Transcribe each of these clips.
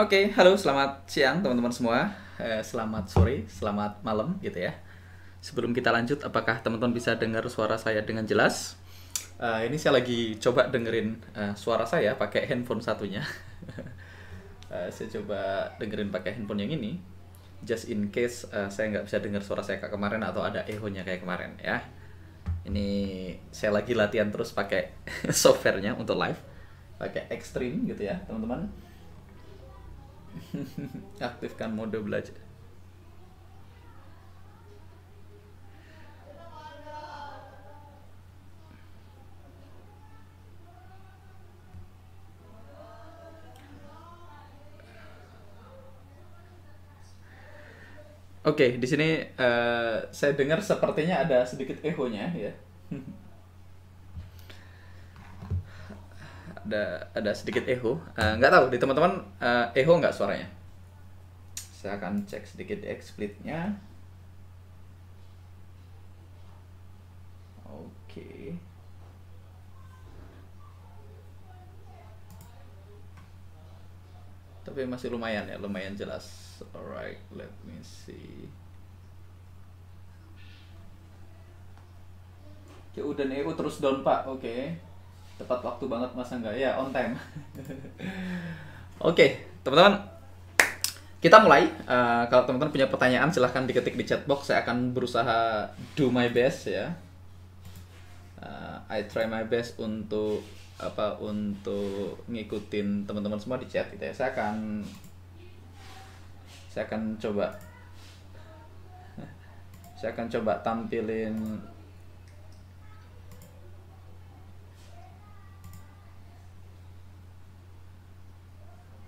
Oke, okay, halo, selamat siang teman-teman semua. Eh, selamat sore, selamat malam gitu ya. Sebelum kita lanjut, apakah teman-teman bisa dengar suara saya dengan jelas? Uh, ini saya lagi coba dengerin uh, suara saya pakai handphone satunya. uh, saya coba dengerin pakai handphone yang ini. Just in case uh, saya nggak bisa dengar suara saya kayak kemarin atau ada ehonya kayak kemarin ya. Ini saya lagi latihan terus pakai softwarenya untuk live, pakai Extreme gitu ya, teman-teman Aktifkan mode belajar. Oke, okay, di sini uh, saya dengar sepertinya ada sedikit echo-nya ya. ada ada sedikit echo. Uh, nggak tahu di teman-teman uh, echo nggak suaranya. Saya akan cek sedikit explicitnya. Oke. Okay. Tapi masih lumayan ya, lumayan jelas. Alright, let me see. CU dan EU terus down pak, oke. Okay tepat waktu banget masa enggak ya on time oke okay, teman-teman kita mulai uh, kalau teman-teman punya pertanyaan silahkan diketik di chat box saya akan berusaha do my best ya uh, I try my best untuk apa untuk ngikutin teman-teman semua di chat gitu ya saya akan saya akan coba saya akan coba tampilin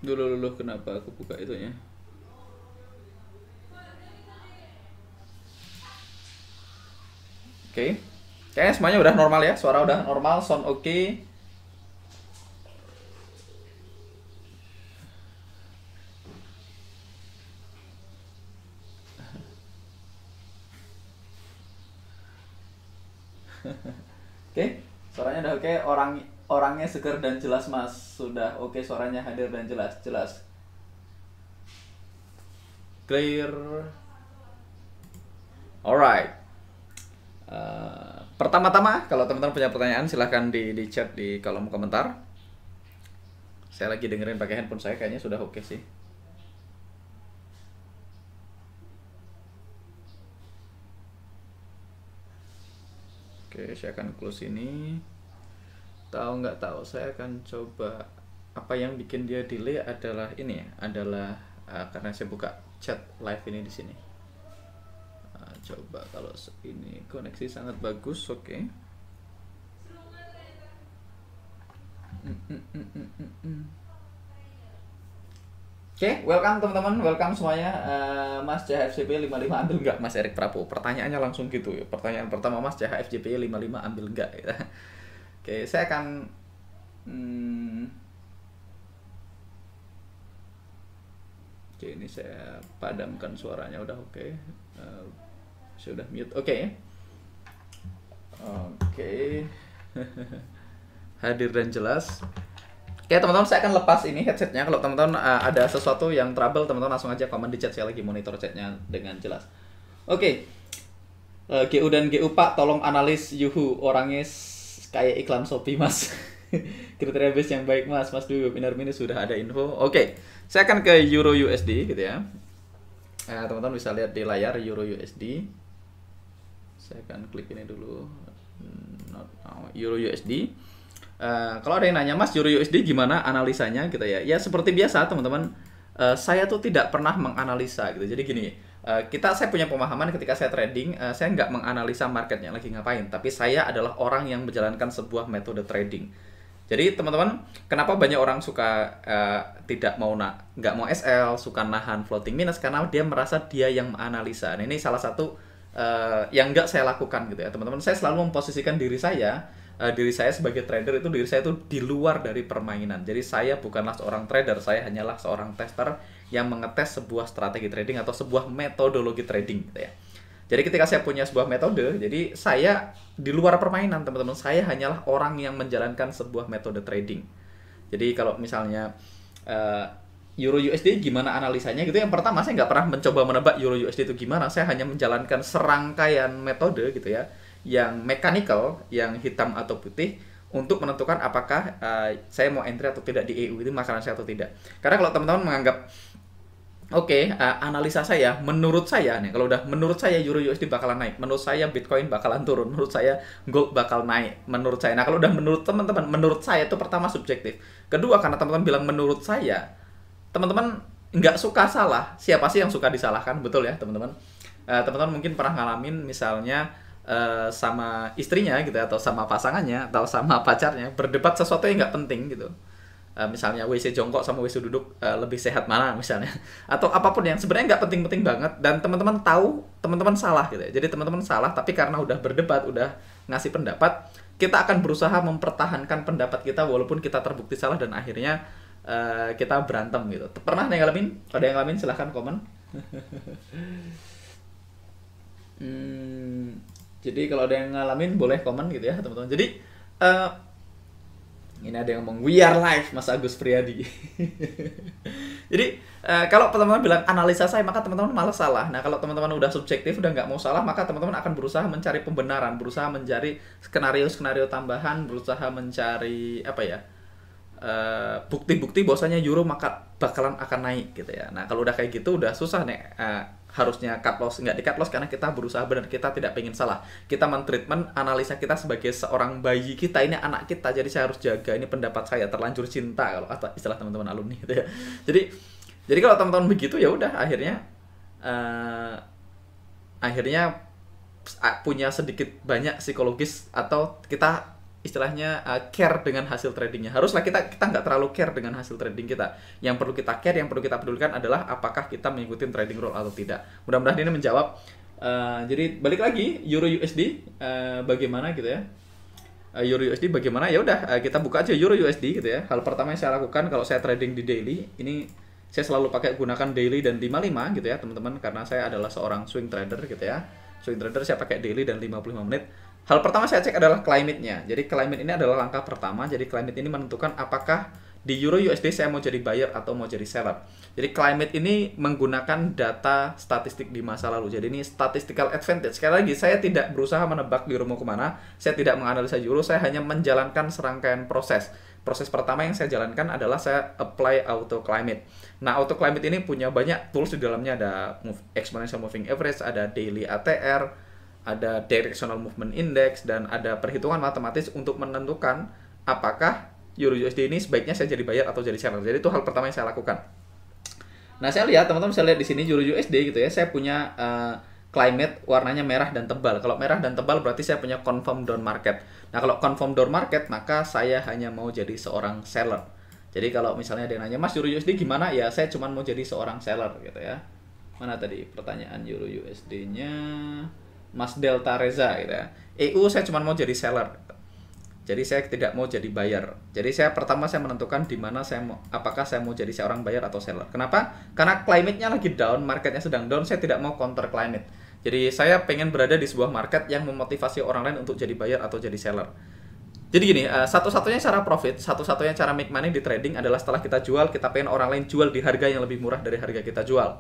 dulu dulu kenapa aku buka itu ya oke okay. kayaknya semuanya udah normal ya suara udah normal sound oke okay. Oke. Okay. Suaranya udah oke, okay. orang orangnya seger dan jelas mas. Sudah oke okay, suaranya hadir dan jelas, jelas. Clear. Alright. Uh, pertama-tama kalau teman-teman punya pertanyaan silahkan di, di chat di kolom komentar. Saya lagi dengerin pakai handphone saya kayaknya sudah oke okay sih. Oke, saya akan close ini. Tahu nggak tahu, saya akan coba apa yang bikin dia delay adalah ini ya, adalah uh, karena saya buka chat live ini di sini. Uh, coba kalau ini koneksi sangat bagus, oke. Okay. Mm -mm -mm, mm, mm, mm. Oke, okay, welcome teman-teman, welcome semuanya. Uh, Mas CHFCP 55 ambil enggak Mas Erik Prabowo? Pertanyaannya langsung gitu ya. Pertanyaan pertama Mas CHFCP 55 ambil enggak ya. Oke, okay, saya akan hmm, Oke, okay, ini saya padamkan suaranya udah oke. Okay. Uh, eh, saya udah mute. Oke. Okay. Oke. Okay. Hadir dan jelas. Oke teman-teman saya akan lepas ini headsetnya kalau teman-teman uh, ada sesuatu yang trouble teman-teman langsung aja komen di chat saya lagi monitor chatnya dengan jelas. Oke, okay. uh, eh, GU dan GU Pak tolong analis Yuhu orangnya kayak iklan Shopee mas. Kriteria base yang baik mas, mas dulu webinar ini sudah ada info. Oke, okay. saya akan ke Euro USD gitu ya. Eh, teman-teman uh, bisa lihat di layar Euro USD. Saya akan klik ini dulu. Hmm, not oh, Euro USD. Eh, kalau ada yang nanya Mas Juru USD gimana analisanya gitu ya. Ya seperti biasa teman-teman, uh, saya tuh tidak pernah menganalisa gitu. Jadi gini, uh, kita saya punya pemahaman ketika saya trading, uh, saya nggak menganalisa marketnya lagi ngapain, tapi saya adalah orang yang menjalankan sebuah metode trading. Jadi teman-teman, kenapa banyak orang suka uh, tidak mau nak nggak mau SL, suka nahan floating minus karena dia merasa dia yang menganalisa. Nah, ini salah satu uh, yang nggak saya lakukan gitu ya teman-teman. Saya selalu memposisikan diri saya uh, diri saya sebagai trader itu diri saya itu di luar dari permainan. Jadi saya bukanlah seorang trader, saya hanyalah seorang tester yang mengetes sebuah strategi trading atau sebuah metodologi trading gitu ya. Jadi ketika saya punya sebuah metode, jadi saya di luar permainan teman-teman, saya hanyalah orang yang menjalankan sebuah metode trading. Jadi kalau misalnya uh, Euro USD gimana analisanya gitu, yang pertama saya nggak pernah mencoba menebak Euro USD itu gimana, saya hanya menjalankan serangkaian metode gitu ya yang mechanical, yang hitam atau putih untuk menentukan apakah uh, saya mau entry atau tidak di EU itu makanan saya atau tidak. Karena kalau teman-teman menganggap oke, okay, uh, eh, analisa saya menurut saya nih kalau udah menurut saya euro USD bakalan naik, menurut saya Bitcoin bakalan turun, menurut saya gold bakal naik, menurut saya. Nah, kalau udah menurut teman-teman, menurut saya itu pertama subjektif. Kedua karena teman-teman bilang menurut saya, teman-teman nggak suka salah. Siapa sih yang suka disalahkan? Betul ya, teman-teman. Uh, teman-teman mungkin pernah ngalamin misalnya Eh, sama istrinya gitu ya, atau sama pasangannya atau sama pacarnya berdebat sesuatu yang nggak penting gitu uh, misalnya WC jongkok sama WC duduk uh, lebih sehat mana misalnya atau apapun yang sebenarnya nggak penting-penting banget dan teman-teman tahu teman-teman salah gitu ya. jadi teman-teman salah tapi karena udah berdebat udah ngasih pendapat kita akan berusaha mempertahankan pendapat kita walaupun kita terbukti salah dan akhirnya uh, kita berantem gitu pernah ada yang ngalamin ada yang ngalamin silahkan komen hmm, jadi kalau ada yang ngalamin boleh komen gitu ya teman-teman. Jadi uh, ini ada yang ngomong we are live Mas Agus Priyadi. Jadi uh, kalau teman-teman bilang analisa saya maka teman-teman malah salah. Nah kalau teman-teman udah subjektif udah nggak mau salah maka teman-teman akan berusaha mencari pembenaran, berusaha mencari skenario skenario tambahan, berusaha mencari apa ya? Eh, bukti-bukti uh, bahwasanya euro maka bakalan akan naik gitu ya. Nah kalau udah kayak gitu udah susah nih uh, harusnya cut loss nggak di cut loss karena kita berusaha benar kita tidak pengen salah kita mentreatment analisa kita sebagai seorang bayi kita ini anak kita jadi saya harus jaga ini pendapat saya terlanjur cinta kalau kata istilah teman-teman alumni gitu ya jadi jadi kalau teman-teman begitu ya udah akhirnya uh, akhirnya punya sedikit banyak psikologis atau kita istilahnya uh, care dengan hasil tradingnya. Haruslah kita kita nggak terlalu care dengan hasil trading kita. Yang perlu kita care, yang perlu kita pedulikan adalah apakah kita mengikuti trading rule atau tidak. Mudah-mudahan ini menjawab. Uh, jadi balik lagi Euro USD uh, bagaimana gitu ya. Uh, Euro USD bagaimana ya udah uh, kita buka aja Euro USD gitu ya. Hal pertama yang saya lakukan kalau saya trading di daily ini saya selalu pakai gunakan daily dan 55 gitu ya teman-teman karena saya adalah seorang swing trader gitu ya. Swing trader saya pakai daily dan 55 menit Hal pertama saya cek adalah climate-nya. Jadi climate ini adalah langkah pertama. Jadi climate ini menentukan apakah di euro USD saya mau jadi buyer atau mau jadi seller. Jadi climate ini menggunakan data statistik di masa lalu. Jadi ini statistical advantage. Sekali lagi saya tidak berusaha menebak euro mau kemana. Saya tidak menganalisa euro. Saya hanya menjalankan serangkaian proses. Proses pertama yang saya jalankan adalah saya apply auto climate. Nah, auto climate ini punya banyak tools di dalamnya ada exponential moving average, ada daily ATR, ada directional movement index dan ada perhitungan matematis untuk menentukan apakah euro USD ini sebaiknya saya jadi bayar atau jadi seller. Jadi itu hal pertama yang saya lakukan. Nah, saya lihat teman-teman saya lihat di sini euro USD gitu ya. Saya punya uh, climate warnanya merah dan tebal. Kalau merah dan tebal berarti saya punya confirm down market. Nah, kalau confirm down market maka saya hanya mau jadi seorang seller. Jadi kalau misalnya ada yang nanya, "Mas, euro USD gimana?" Ya, saya cuma mau jadi seorang seller gitu ya. Mana tadi pertanyaan euro USD-nya? Mas Delta Reza gitu ya. EU saya cuma mau jadi seller. Gitu. Jadi saya tidak mau jadi buyer. Jadi saya pertama saya menentukan di mana saya mau apakah saya mau jadi seorang buyer atau seller. Kenapa? Karena climate-nya lagi down, marketnya sedang down, saya tidak mau counter climate. Jadi saya pengen berada di sebuah market yang memotivasi orang lain untuk jadi buyer atau jadi seller. Jadi gini, eh, satu-satunya cara profit, satu-satunya cara make money di trading adalah setelah kita jual, kita pengen orang lain jual di harga yang lebih murah dari harga kita jual.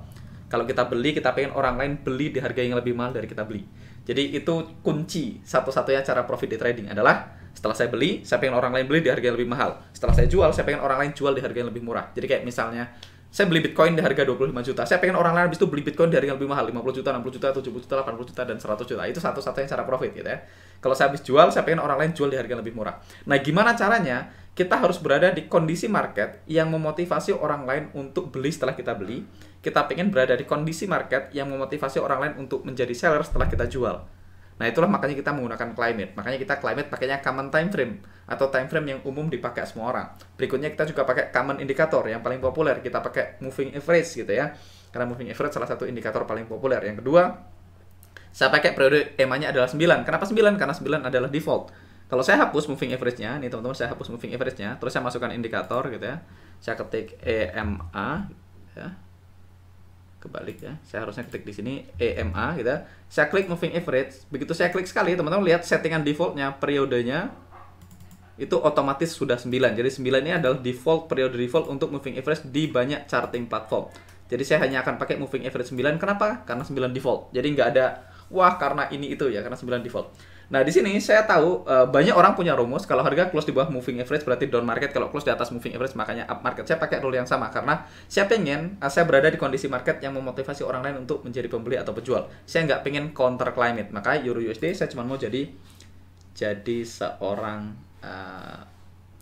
Kalau kita beli, kita pengen orang lain beli di harga yang lebih mahal dari kita beli. Jadi itu kunci satu-satunya cara profit di trading adalah setelah saya beli, saya pengen orang lain beli di harga yang lebih mahal. Setelah saya jual, saya pengen orang lain jual di harga yang lebih murah. Jadi kayak misalnya saya beli Bitcoin di harga 25 juta. Saya pengen orang lain habis itu beli Bitcoin di harga yang lebih mahal, 50 juta, 60 juta, 70 juta, 80 juta, dan 100 juta. Itu satu-satunya cara profit gitu ya. Kalau saya habis jual, saya pengen orang lain jual di harga yang lebih murah. Nah, gimana caranya? Kita harus berada di kondisi market yang memotivasi orang lain untuk beli setelah kita beli kita pengen berada di kondisi market yang memotivasi orang lain untuk menjadi seller setelah kita jual. Nah, itulah makanya kita menggunakan climate. Makanya kita climate pakainya common time frame atau time frame yang umum dipakai semua orang. Berikutnya kita juga pakai common indikator yang paling populer. Kita pakai moving average gitu ya. Karena moving average salah satu indikator paling populer. Yang kedua, saya pakai periode EMA-nya adalah 9. Kenapa 9? Karena 9 adalah default. Kalau saya hapus moving average-nya, nih teman-teman saya hapus moving average-nya, terus saya masukkan indikator gitu ya. Saya ketik EMA ya kebalik ya. Saya harusnya ketik di sini EMA gitu. Saya klik moving average. Begitu saya klik sekali, teman-teman lihat settingan defaultnya, periodenya itu otomatis sudah 9. Jadi 9 ini adalah default periode default untuk moving average di banyak charting platform. Jadi saya hanya akan pakai moving average 9. Kenapa? Karena 9 default. Jadi nggak ada wah karena ini itu ya, karena 9 default. Nah, di sini saya tahu eh, banyak orang punya rumus kalau harga close di bawah moving average berarti down market, kalau close di atas moving average makanya up market. Saya pakai rule yang sama karena saya pengen uh, saya berada di kondisi market yang memotivasi orang lain untuk menjadi pembeli atau penjual. Saya nggak pengen counter climate, maka euro USD saya cuma mau jadi jadi seorang uh,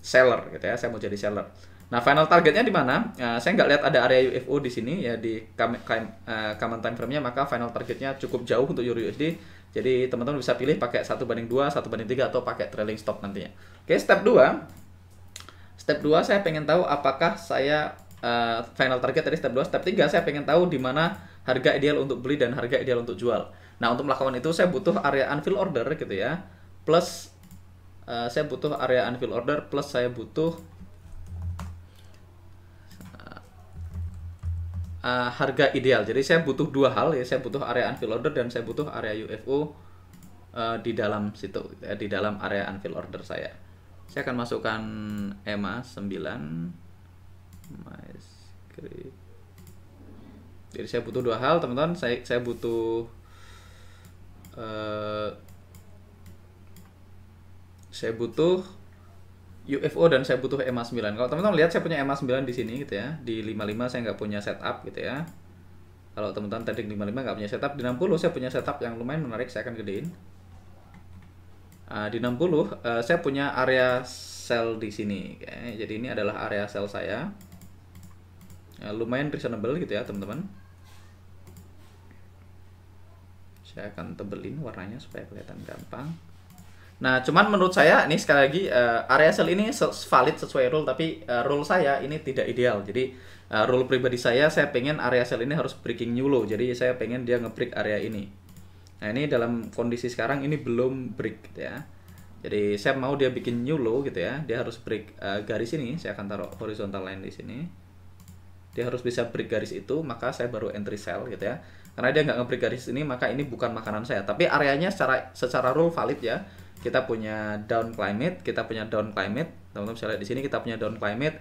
seller gitu ya. Saya mau jadi seller. Nah, final targetnya di mana? Uh, saya nggak lihat ada area UFO di sini ya di common time frame-nya, maka final targetnya cukup jauh untuk euro USD jadi teman-teman bisa pilih pakai satu banding dua, satu banding tiga, atau pakai trailing stop nantinya. Oke, step 2. Step 2 saya pengen tahu apakah saya uh, final target dari step 2. Step 3 saya pengen tahu di mana harga ideal untuk beli dan harga ideal untuk jual. Nah, untuk melakukan itu saya butuh area unfill order gitu ya. Plus uh, saya butuh area unfill order plus saya butuh uh, harga ideal. Jadi saya butuh dua hal ya, saya butuh area unfill order dan saya butuh area UFO uh, eh, di dalam situ, ya, di dalam area unfill order saya. Saya akan masukkan e EMA 9 Jadi saya butuh dua hal, teman-teman. Saya saya butuh uh, saya butuh UFO dan saya butuh e ma 9. Kalau teman-teman lihat saya punya e ma 9 di sini gitu ya. Di 55 saya nggak punya setup gitu ya. Kalau teman-teman tadi 55 nggak punya setup, di 60 saya punya setup yang lumayan menarik, saya akan gedein. Uh, di 60 uh, eh, saya punya area sell di sini. Okay. Jadi ini adalah area sell saya. Uh, lumayan reasonable gitu ya teman-teman. Saya akan tebelin warnanya supaya kelihatan gampang. Nah, cuman menurut saya ini sekali lagi uh, area sel ini valid sesuai rule tapi uh, rule saya ini tidak ideal. Jadi uh, rule pribadi saya saya pengen area sel ini harus breaking new low. Jadi saya pengen dia nge-break area ini. Nah, ini dalam kondisi sekarang ini belum break gitu ya. Jadi saya mau dia bikin new low gitu ya. Dia harus break uh, garis ini. Saya akan taruh horizontal line di sini. Dia harus bisa break garis itu, maka saya baru entry sell gitu ya. Karena dia nggak nge-break garis ini, maka ini bukan makanan saya. Tapi areanya secara secara rule valid ya kita punya down climate, kita punya down climate. Teman-teman bisa lihat di sini kita punya down climate,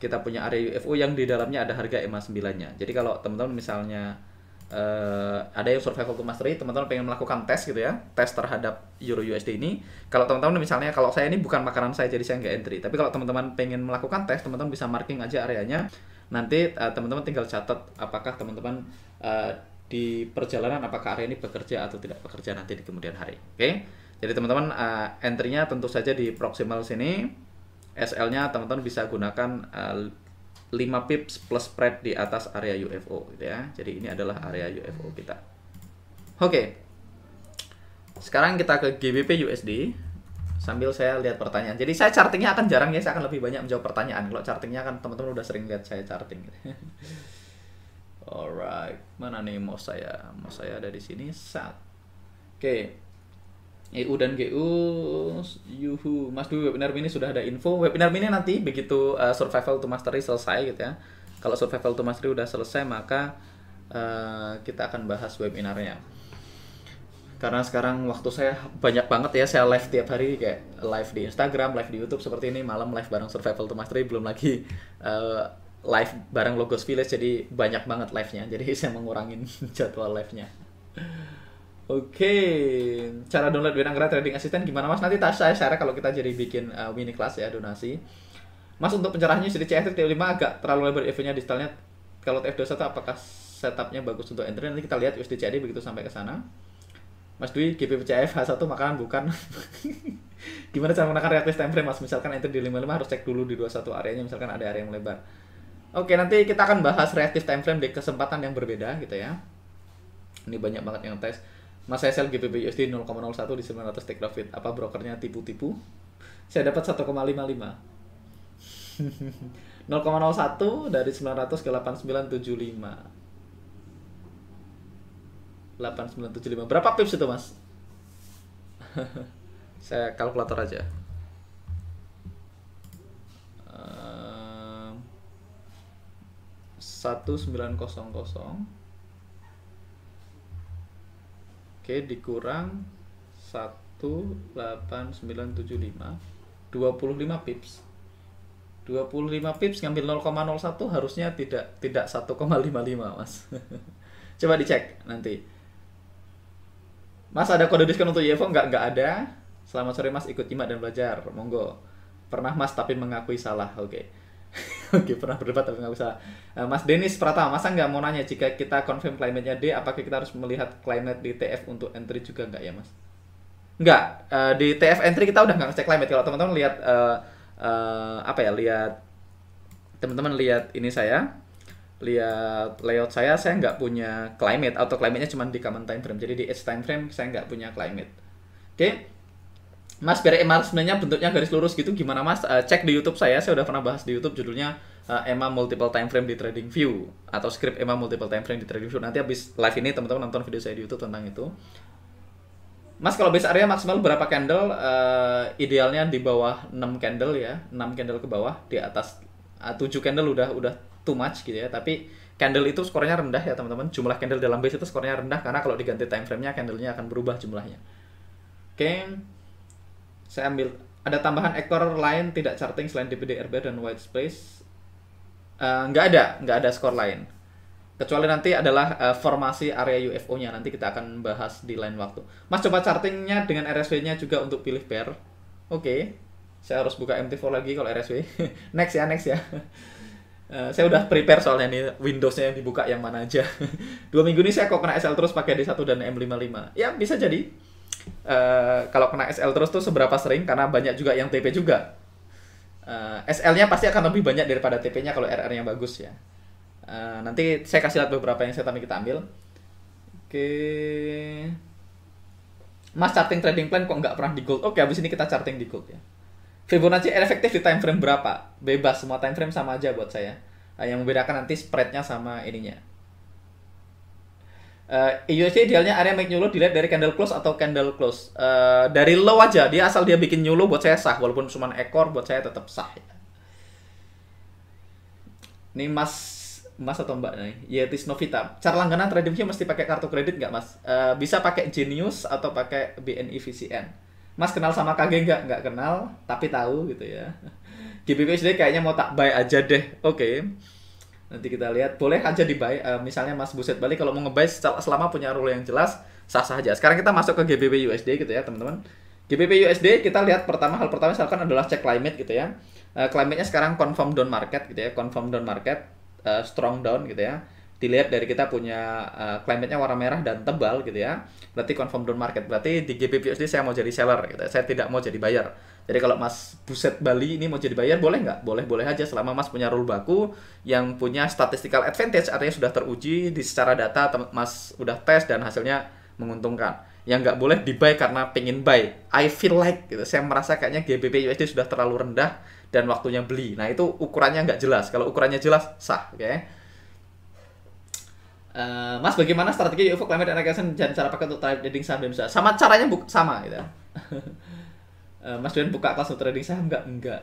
kita punya area UFO yang di dalamnya ada harga e EMA 9-nya. Jadi kalau teman-teman misalnya uh, ada yang survival to mastery, teman-teman pengen melakukan tes gitu ya, tes terhadap euro USD ini. Kalau teman-teman misalnya kalau saya ini bukan makanan saya jadi saya nggak entry. Tapi kalau teman-teman pengen melakukan tes, teman-teman bisa marking aja areanya. Nanti eh, teman-teman uh, tinggal catat apakah teman-teman uh, di perjalanan apakah area ini bekerja atau tidak bekerja nanti di kemudian hari. Oke. Okay? Jadi teman-teman uh, entry-nya tentu saja di proximal sini. SL-nya teman-teman bisa gunakan uh, eh, 5 pips plus spread di atas area UFO gitu ya. Jadi ini adalah area UFO kita. Oke. Okay. Sekarang kita ke GBP USD sambil saya lihat pertanyaan. Jadi saya chartingnya akan jarang ya, saya akan lebih banyak menjawab pertanyaan. Kalau chartingnya kan teman-teman udah sering lihat saya charting. Alright, mana nih mau saya? Mau saya ada di sini. saat. Oke. Okay. EU dan GU Yuhu Mas Dwi webinar mini sudah ada info webinar mini nanti begitu uh, survival to mastery selesai gitu ya kalau survival to mastery udah selesai maka uh, kita akan bahas webinarnya karena sekarang waktu saya banyak banget ya saya live tiap hari kayak live di Instagram live di YouTube seperti ini malam live bareng survival to mastery belum lagi uh, live bareng logos village jadi banyak banget live nya jadi saya mengurangin jadwal live nya Oke, okay. cara download Win Trading Assistant gimana Mas? Nanti tas saya share kalau kita jadi bikin uh, mini kelas ya donasi. Mas untuk pencerahannya jadi CFT T5 agak terlalu lebar eventnya distalnya. Kalau TF21 apakah setupnya bagus untuk entry? Nanti kita lihat USDCD begitu sampai ke sana. Mas Dwi, GPPCF H1 makanan bukan. gimana cara menggunakan reaktif time frame Mas? Misalkan entry di 55 harus cek dulu di 21 areanya misalkan ada area yang lebar. Oke, okay, nanti kita akan bahas reaktif time frame di kesempatan yang berbeda gitu ya. Ini banyak banget yang tes Mas SL GBP USD 0,01 di 900 take profit. Apa brokernya tipu-tipu? Saya dapat 1,55. 0,01 dari 900 ke 8975. 8975. Berapa pips itu, Mas? Saya kalkulator aja. Ehm, satu sembilan kosong Oke, dikurang 18975 25 pips. 25 pips ngambil 0,01 harusnya tidak tidak 1,55, Mas. Coba dicek nanti. Mas ada kode diskon untuk YFO? Nggak, nggak ada. Selamat sore Mas, ikut jimat dan belajar. Monggo. Pernah Mas tapi mengakui salah. Oke. Okay. Oke, pernah berdebat tapi nggak usah. Eh, Mas Denis Pratama, masa nggak mau nanya jika kita confirm climate-nya D, apakah kita harus melihat climate di TF untuk entry juga nggak ya, Mas? Nggak, eh, di TF entry kita udah nggak ngecek climate. Kalau teman-teman lihat uh, uh, apa ya, lihat teman-teman lihat ini saya, lihat layout saya, saya nggak punya climate atau climate-nya cuma di common time frame. Jadi di edge time frame saya nggak punya climate. Oke, okay? Mas biar MR sebenarnya bentuknya garis lurus gitu gimana Mas? Uh, cek di YouTube saya, saya udah pernah bahas di YouTube judulnya uh, eh, EMA Multiple Time Frame di Trading View atau script EMA Multiple Time Frame di Trading View. Nanti habis live ini teman-teman nonton video saya di YouTube tentang itu. Mas kalau base area maksimal berapa candle? Uh, idealnya di bawah 6 candle ya, 6 candle ke bawah, di atas uh, 7 candle udah udah too much gitu ya. Tapi candle itu skornya rendah ya teman-teman. Jumlah candle dalam base itu skornya rendah karena kalau diganti time frame-nya candle-nya akan berubah jumlahnya. Oke. Okay saya ambil ada tambahan ekor lain tidak charting selain DPD RB dan White Space uh, nggak ada nggak ada skor lain kecuali nanti adalah uh, formasi area UFO-nya nanti kita akan bahas di lain waktu Mas coba chartingnya dengan RSW-nya juga untuk pilih pair oke okay. saya harus buka MT4 lagi kalau RSW next ya next ya Uh, saya udah prepare soalnya ini Windows-nya yang dibuka yang mana aja. Dua minggu ini saya kok kena SL terus pakai D1 dan M55. Ya bisa jadi uh, kalau kena SL terus tuh seberapa sering karena banyak juga yang TP juga. Uh, eh, SL-nya pasti akan lebih banyak daripada TP-nya kalau RR-nya bagus ya. Uh, nanti saya kasih lihat beberapa yang saya tadi kita ambil. Oke. Okay. Mas charting trading plan kok nggak pernah di gold? Oke, okay, habis ini kita charting di gold ya. Fibonacci efektif di time frame berapa? Bebas, semua time frame sama aja buat saya. Yang membedakan nanti spreadnya sama ininya Uh, eh, EUC idealnya area make new low dilihat dari candle close atau candle close. Uh, dari low aja, dia asal dia bikin new buat saya sah, walaupun cuma ekor buat saya tetap sah. Ini Mas Mas atau Mbak nih, Yetis ya, Novita. Cara langganan tradingnya mesti pakai kartu kredit nggak Mas? Uh, bisa pakai Genius atau pakai BNI VCN. Mas kenal sama KG nggak? Nggak kenal, tapi tahu gitu ya. GBPSD kayaknya mau tak buy aja deh. Oke. Okay nanti kita lihat boleh aja buy, uh, eh, misalnya Mas Buset balik kalau mau ngebuy selama punya rule yang jelas sah-sah aja sekarang kita masuk ke GBP USD gitu ya teman-teman GBP USD kita lihat pertama hal pertama misalkan adalah cek climate gitu ya uh, climate-nya sekarang confirm down market gitu ya confirm down market uh, strong down gitu ya dilihat dari kita punya uh, climate-nya warna merah dan tebal gitu ya. Berarti confirm down market. Berarti di GBP USD saya mau jadi seller gitu. ya. Saya tidak mau jadi buyer. Jadi kalau Mas Buset Bali ini mau jadi buyer boleh nggak? Boleh boleh aja selama Mas punya rule baku yang punya statistical advantage artinya sudah teruji di secara data Mas udah tes dan hasilnya menguntungkan. Yang nggak boleh di karena pengen buy. I feel like gitu. Saya merasa kayaknya GBP USD sudah terlalu rendah dan waktunya beli. Nah itu ukurannya nggak jelas. Kalau ukurannya jelas sah, oke? Okay? Uh, eh, mas bagaimana strategi UFO climate and dan cara pakai untuk trading saham dan Sama caranya buk sama gitu. Eh, Mas Dian buka kelas trading saham enggak Enggak.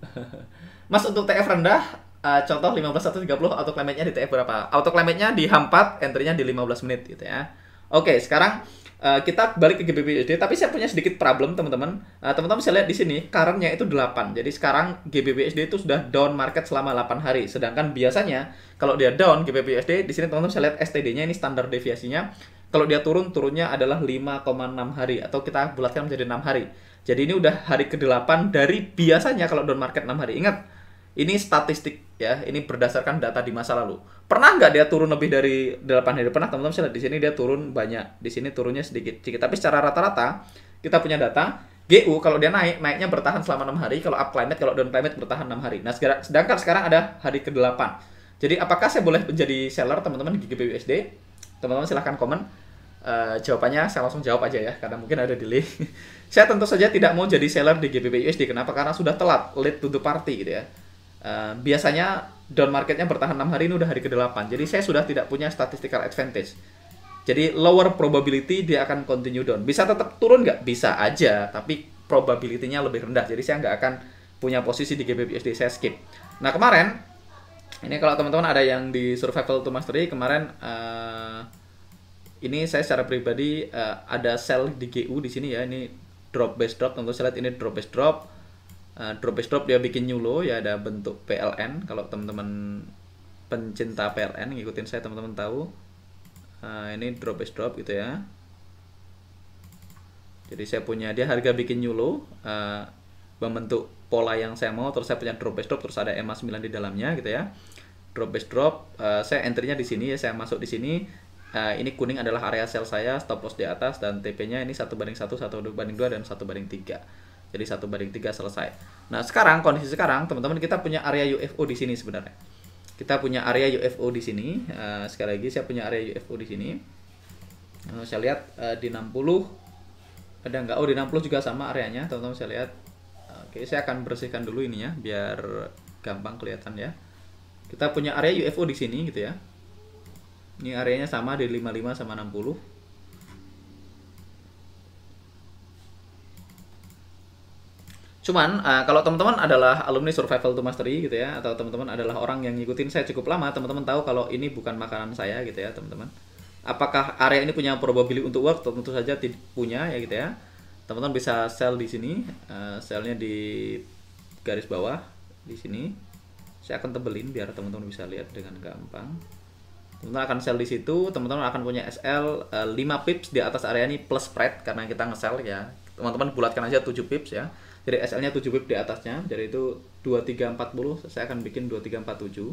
Mas untuk TF rendah uh, contoh 15.130 auto clamp-nya di TF berapa? Auto clamp-nya di h 4 entry-nya di 15 menit gitu ya. Oke, sekarang eh, kita balik ke GBPUSD tapi saya punya sedikit problem teman-teman. teman-teman bisa lihat di sini current-nya itu 8. Jadi sekarang GBPUSD itu sudah down market selama 8 hari. Sedangkan biasanya kalau dia down GBPUSD di sini teman-teman bisa lihat STD-nya ini standar deviasinya kalau dia turun, turunnya adalah 5,6 hari atau kita bulatkan menjadi 6 hari. Jadi ini udah hari ke-8 dari biasanya kalau down market 6 hari. Ingat, ini statistik ya, ini berdasarkan data di masa lalu. Pernah nggak dia turun lebih dari 8 hari? Pernah teman-teman sih di sini dia turun banyak, di sini turunnya sedikit, sedikit. Tapi secara rata-rata kita punya data GU kalau dia naik, naiknya bertahan selama 6 hari, kalau up climate, kalau down climate bertahan 6 hari. Nah, sedangkan sekarang ada hari ke-8. Jadi apakah saya boleh menjadi seller teman-teman di GBUSD? teman-teman silahkan komen uh, jawabannya saya langsung jawab aja ya karena mungkin ada delay saya tentu saja tidak mau jadi seller di GBP USD kenapa karena sudah telat late to the party gitu ya uh, biasanya down marketnya bertahan enam hari ini udah hari ke-8 jadi saya sudah tidak punya statistical advantage jadi lower probability dia akan continue down bisa tetap turun nggak bisa aja tapi probability-nya lebih rendah jadi saya nggak akan punya posisi di GBP USD saya skip nah kemarin ini kalau teman-teman ada yang di survival to mastery kemarin uh, ini saya secara pribadi uh, ada sell di GU di sini ya. Ini drop base drop tentu saya lihat ini drop base drop. Uh, drop base drop dia bikin low ya ada bentuk PLN kalau teman-teman pencinta PLN ngikutin saya teman-teman tahu. Uh, ini drop base drop gitu ya. Jadi saya punya dia harga bikin low uh, membentuk pola yang saya mau terus saya punya drop by drop terus ada EMA 9 di dalamnya gitu ya drop by drop uh, saya entry-nya di sini ya saya masuk di sini uh, ini kuning adalah area sell saya stop loss di atas dan TP-nya ini satu banding satu satu banding dua dan satu banding tiga jadi satu banding tiga selesai nah sekarang kondisi sekarang teman-teman kita punya area UFO di sini sebenarnya kita punya area UFO di sini uh, sekali lagi saya punya area UFO di sini uh, saya lihat uh, di 60 ada nggak oh di 60 juga sama areanya teman-teman saya lihat Oke, saya akan bersihkan dulu ini ya, biar gampang kelihatan ya. Kita punya area UFO di sini gitu ya. Ini areanya sama di 55 sama 60. Cuman eh, kalau teman-teman adalah alumni survival to mastery gitu ya atau teman-teman adalah orang yang ngikutin saya cukup lama, teman-teman tahu kalau ini bukan makanan saya gitu ya, teman-teman. Apakah area ini punya probability untuk work? Tentu saja tidak punya ya gitu ya teman-teman bisa sell di sini uh, eh, sellnya di garis bawah di sini saya akan tebelin biar teman-teman bisa lihat dengan gampang teman-teman akan sell di situ teman-teman akan punya SL uh, 5 pips di atas area ini plus spread karena kita nge-sell ya teman-teman bulatkan aja 7 pips ya jadi SL nya 7 pips di atasnya jadi itu 2340 saya akan bikin 2347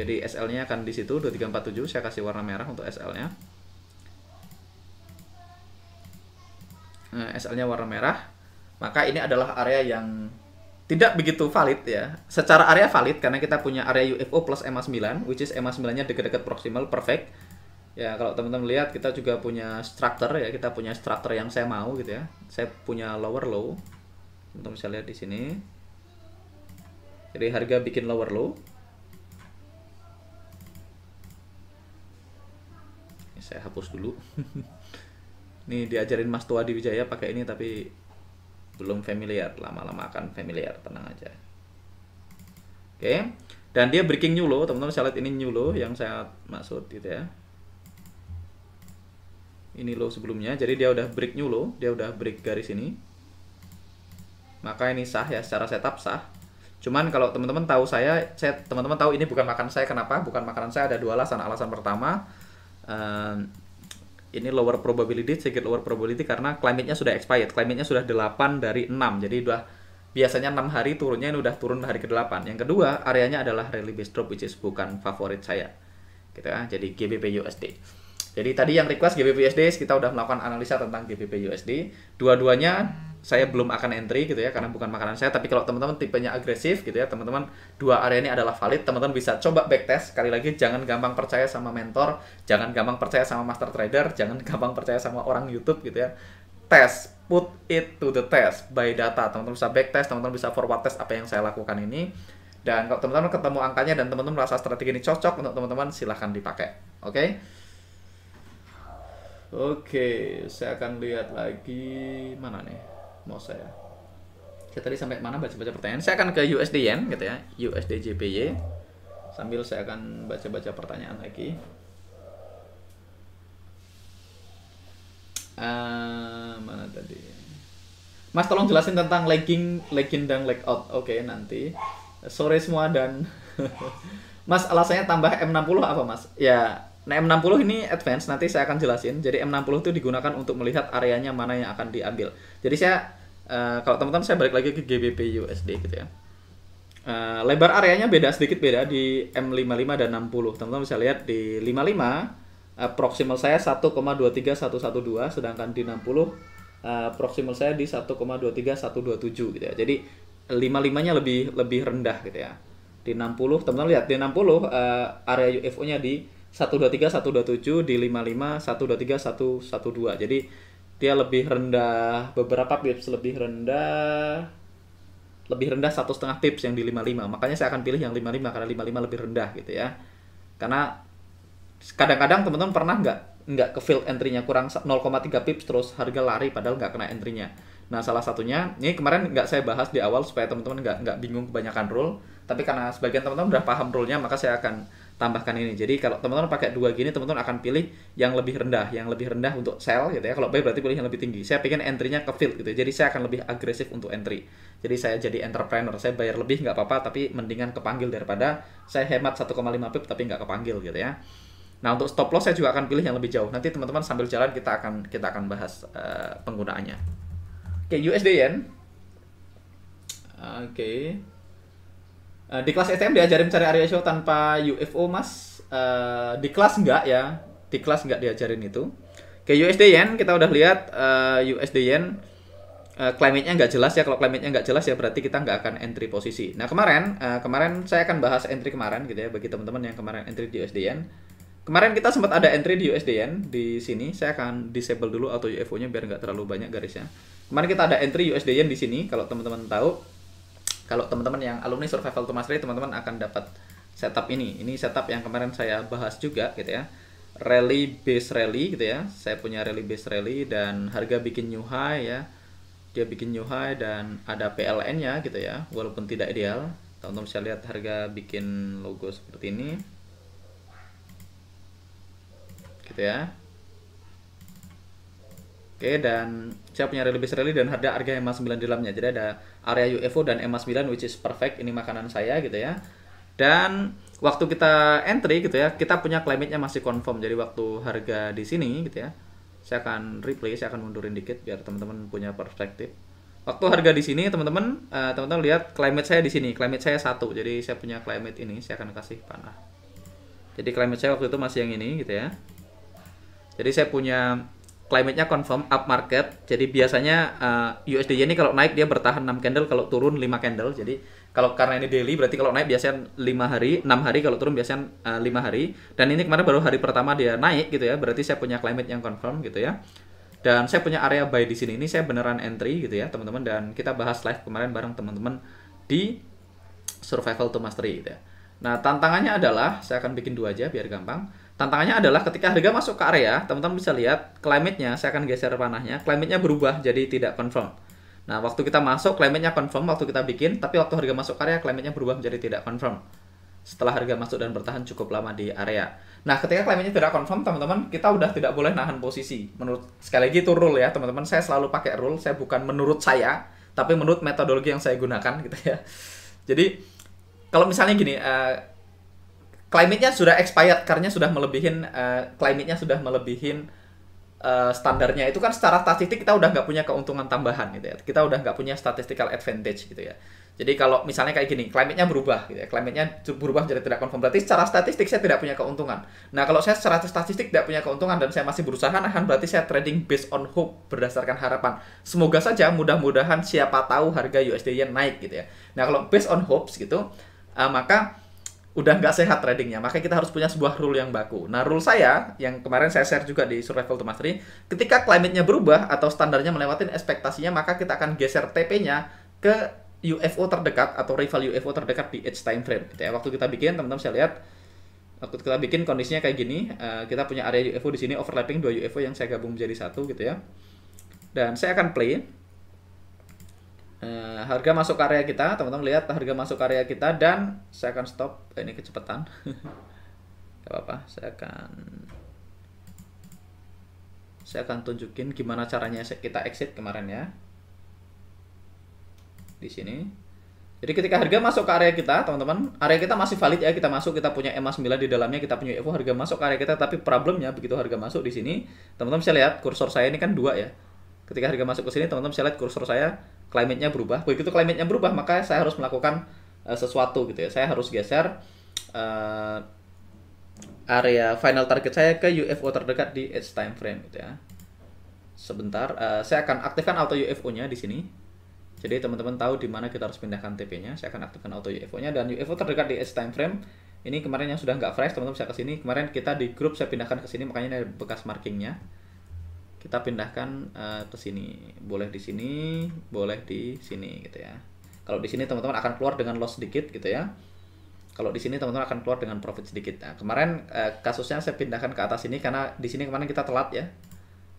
jadi SL nya akan di situ 2347 saya kasih warna merah untuk SL nya Eh, SL-nya warna merah, maka ini adalah area yang tidak begitu valid ya. Secara area valid karena kita punya area UFO plus ma 9, which is ma 9-nya dekat-dekat proximal perfect. Ya, kalau teman-teman lihat kita juga punya structure ya, kita punya structure yang saya mau gitu ya. Saya punya lower low. Teman-teman bisa lihat di sini. Jadi harga bikin lower low. Saya hapus dulu. Ini diajarin Mas Tua di Wijaya pakai ini tapi belum familiar. Lama-lama akan familiar, tenang aja. Oke. Dan dia breaking new low, teman-teman saya lihat ini new low yang saya maksud gitu ya. Ini low sebelumnya, jadi dia udah break new low, dia udah break garis ini. Maka ini sah ya, secara setup sah. Cuman kalau teman-teman tahu saya, teman-teman tahu ini bukan makan saya kenapa? Bukan makanan saya ada dua alasan. Alasan pertama, eh, ini lower probability sedikit lower probability karena climate-nya sudah expired climate-nya sudah 8 dari 6 jadi udah biasanya 6 hari turunnya ini udah turun hari ke-8 yang kedua areanya adalah rally based drop which is bukan favorit saya gitu ya jadi GBP USD jadi tadi yang request GBP USD kita udah melakukan analisa tentang GBP USD dua-duanya saya belum akan entry gitu ya karena bukan makanan saya tapi kalau teman-teman tipenya agresif gitu ya teman-teman dua area ini adalah valid teman-teman bisa coba backtest sekali lagi jangan gampang percaya sama mentor jangan gampang percaya sama master trader jangan gampang percaya sama orang YouTube gitu ya test put it to the test by data teman-teman bisa backtest teman-teman bisa forward test apa yang saya lakukan ini dan kalau teman-teman ketemu angkanya dan teman-teman merasa strategi ini cocok untuk teman-teman silahkan dipakai oke okay? Oke, okay, saya akan lihat lagi mana nih mau saya saya tadi sampai mana baca-baca pertanyaan saya akan ke USD Yen gitu ya USD JPY sambil saya akan baca-baca pertanyaan lagi uh, mana tadi Mas tolong jelasin tentang legging legging dan leg out. Oke, okay, nanti sore semua dan Mas alasannya tambah M60 apa Mas? Ya Nah M60 ini advance nanti saya akan jelasin. Jadi M60 itu digunakan untuk melihat areanya mana yang akan diambil. Jadi saya uh, kalau teman-teman saya balik lagi ke GBP USD gitu ya. Uh, lebar areanya beda sedikit beda di M55 dan 60. Teman-teman bisa lihat di 55 uh, eh, proximal saya 1,23112 sedangkan di 60 uh, proximal saya di 1,23127 gitu ya. Jadi 55-nya lebih lebih rendah gitu ya. Di 60 teman-teman lihat di 60 uh, area UFO-nya di 123 127 di 55 123 112. Jadi dia lebih rendah beberapa pips lebih rendah lebih rendah satu setengah pips yang di 55 makanya saya akan pilih yang 55 karena 55 lebih rendah gitu ya karena kadang-kadang teman-teman pernah nggak nggak ke field entry-nya kurang 0,3 pips terus harga lari padahal nggak kena entry-nya nah salah satunya ini kemarin nggak saya bahas di awal supaya teman-teman nggak nggak bingung kebanyakan rule tapi karena sebagian teman-teman udah paham rule-nya maka saya akan tambahkan ini. Jadi kalau teman-teman pakai dua gini, teman-teman akan pilih yang lebih rendah, yang lebih rendah untuk sell gitu ya. Kalau buy berarti pilih yang lebih tinggi. Saya pengen entry-nya ke field gitu. Ya. Jadi saya akan lebih agresif untuk entry. Jadi saya jadi entrepreneur, saya bayar lebih nggak apa-apa, tapi mendingan kepanggil daripada saya hemat 1,5 pip tapi nggak kepanggil gitu ya. Nah untuk stop loss saya juga akan pilih yang lebih jauh. Nanti teman-teman sambil jalan kita akan kita akan bahas uh, penggunaannya. Oke okay, USD yen. Oke. Okay. Eh, di kelas STM diajarin mencari area show tanpa UFO, Mas. Uh, di kelas enggak ya? Di kelas enggak diajarin itu. Ke USD kita udah lihat uh, eh, USD Yen uh, climate-nya nggak jelas ya. Kalau climate-nya nggak jelas ya berarti kita nggak akan entry posisi. Nah kemarin, uh, kemarin saya akan bahas entry kemarin gitu ya bagi teman-teman yang kemarin entry di USDN. Kemarin kita sempat ada entry di USDN di sini. Saya akan disable dulu auto UFO-nya biar nggak terlalu banyak garisnya. Kemarin kita ada entry USDN di sini kalau teman-teman tahu kalau teman-teman yang alumni survival to mastery teman-teman akan dapat setup ini ini setup yang kemarin saya bahas juga gitu ya rally base rally gitu ya saya punya rally base rally dan harga bikin new high ya dia bikin new high dan ada PLN nya gitu ya walaupun tidak ideal teman-teman bisa lihat harga bikin logo seperti ini gitu ya oke dan saya punya Relibis Rally dan harga harga emas 9 di dalamnya jadi ada area UFO dan emas 9 which is perfect ini makanan saya gitu ya dan waktu kita entry gitu ya kita punya climate nya masih confirm jadi waktu harga di sini gitu ya saya akan replay saya akan mundurin dikit biar teman-teman punya perspektif waktu harga di sini teman-teman uh, teman-teman lihat climate saya di sini climate saya satu jadi saya punya climate ini saya akan kasih panah jadi climate saya waktu itu masih yang ini gitu ya jadi saya punya climate-nya confirm up market. Jadi biasanya uh, eh, USD ini kalau naik dia bertahan 6 candle, kalau turun 5 candle. Jadi kalau karena ini daily berarti kalau naik biasanya 5 hari, 6 hari kalau turun biasanya uh, eh, 5 hari. Dan ini kemarin baru hari pertama dia naik gitu ya. Berarti saya punya climate yang confirm gitu ya. Dan saya punya area buy di sini. Ini saya beneran entry gitu ya, teman-teman dan kita bahas live kemarin bareng teman-teman di Survival to Mastery gitu ya. Nah, tantangannya adalah saya akan bikin dua aja biar gampang. Tantangannya adalah ketika harga masuk ke area, teman-teman bisa lihat climate-nya, saya akan geser panahnya, climate-nya berubah jadi tidak confirm. Nah, waktu kita masuk, climate-nya confirm waktu kita bikin, tapi waktu harga masuk ke area, climate-nya berubah menjadi tidak confirm. Setelah harga masuk dan bertahan cukup lama di area. Nah, ketika climate-nya tidak confirm, teman-teman, kita udah tidak boleh nahan posisi. Menurut, sekali lagi itu rule ya, teman-teman. Saya selalu pakai rule, saya bukan menurut saya, tapi menurut metodologi yang saya gunakan gitu ya. Jadi, kalau misalnya gini, eh, climatenya sudah expired karena sudah melebihin uh, climate-nya sudah melebihin uh, standarnya itu kan secara statistik kita udah nggak punya keuntungan tambahan gitu ya kita udah nggak punya statistical advantage gitu ya jadi kalau misalnya kayak gini climate-nya berubah gitu ya climate-nya berubah jadi tidak konform berarti secara statistik saya tidak punya keuntungan nah kalau saya secara statistik tidak punya keuntungan dan saya masih berusaha nahan berarti saya trading based on hope berdasarkan harapan semoga saja mudah-mudahan siapa tahu harga USD nya naik gitu ya nah kalau based on hopes gitu uh, maka udah nggak sehat tradingnya. Makanya kita harus punya sebuah rule yang baku. Nah, rule saya yang kemarin saya share juga di Survival to Mastery, ketika climate-nya berubah atau standarnya melewatin ekspektasinya, maka kita akan geser TP-nya ke UFO terdekat atau rival UFO terdekat di edge time frame. Gitu ya. Waktu kita bikin, teman-teman saya lihat waktu kita bikin kondisinya kayak gini, uh, kita punya area UFO di sini overlapping dua UFO yang saya gabung menjadi satu gitu ya. Dan saya akan play Uh, harga masuk area kita, teman-teman lihat harga masuk area kita dan saya akan stop ini kecepatan. Gak apa-apa, saya akan saya akan tunjukin gimana caranya kita exit kemarin ya. Di sini. Jadi ketika harga masuk ke area kita, teman-teman, area kita masih valid ya, kita masuk, kita punya EMA 9 di dalamnya, kita punya EVO harga masuk ke area kita, tapi problemnya begitu harga masuk di sini, teman-teman bisa lihat kursor saya ini kan dua ya. Ketika harga masuk ke sini, teman-teman bisa lihat kursor saya klimatnya berubah begitu klimatnya berubah maka saya harus melakukan uh, sesuatu gitu ya saya harus geser uh, area final target saya ke UFO terdekat di edge time frame gitu ya sebentar uh, saya akan aktifkan auto UFO nya di sini jadi teman-teman tahu di mana kita harus pindahkan TP nya saya akan aktifkan auto UFO nya dan UFO terdekat di edge time frame ini kemarin yang sudah nggak fresh teman-teman bisa ke sini kemarin kita di grup saya pindahkan ke sini makanya ada bekas markingnya kita pindahkan uh, ke sini boleh di sini boleh di sini gitu ya kalau di sini teman-teman akan keluar dengan loss sedikit gitu ya kalau di sini teman-teman akan keluar dengan profit sedikit nah, kemarin uh, kasusnya saya pindahkan ke atas ini karena di sini kemarin kita telat ya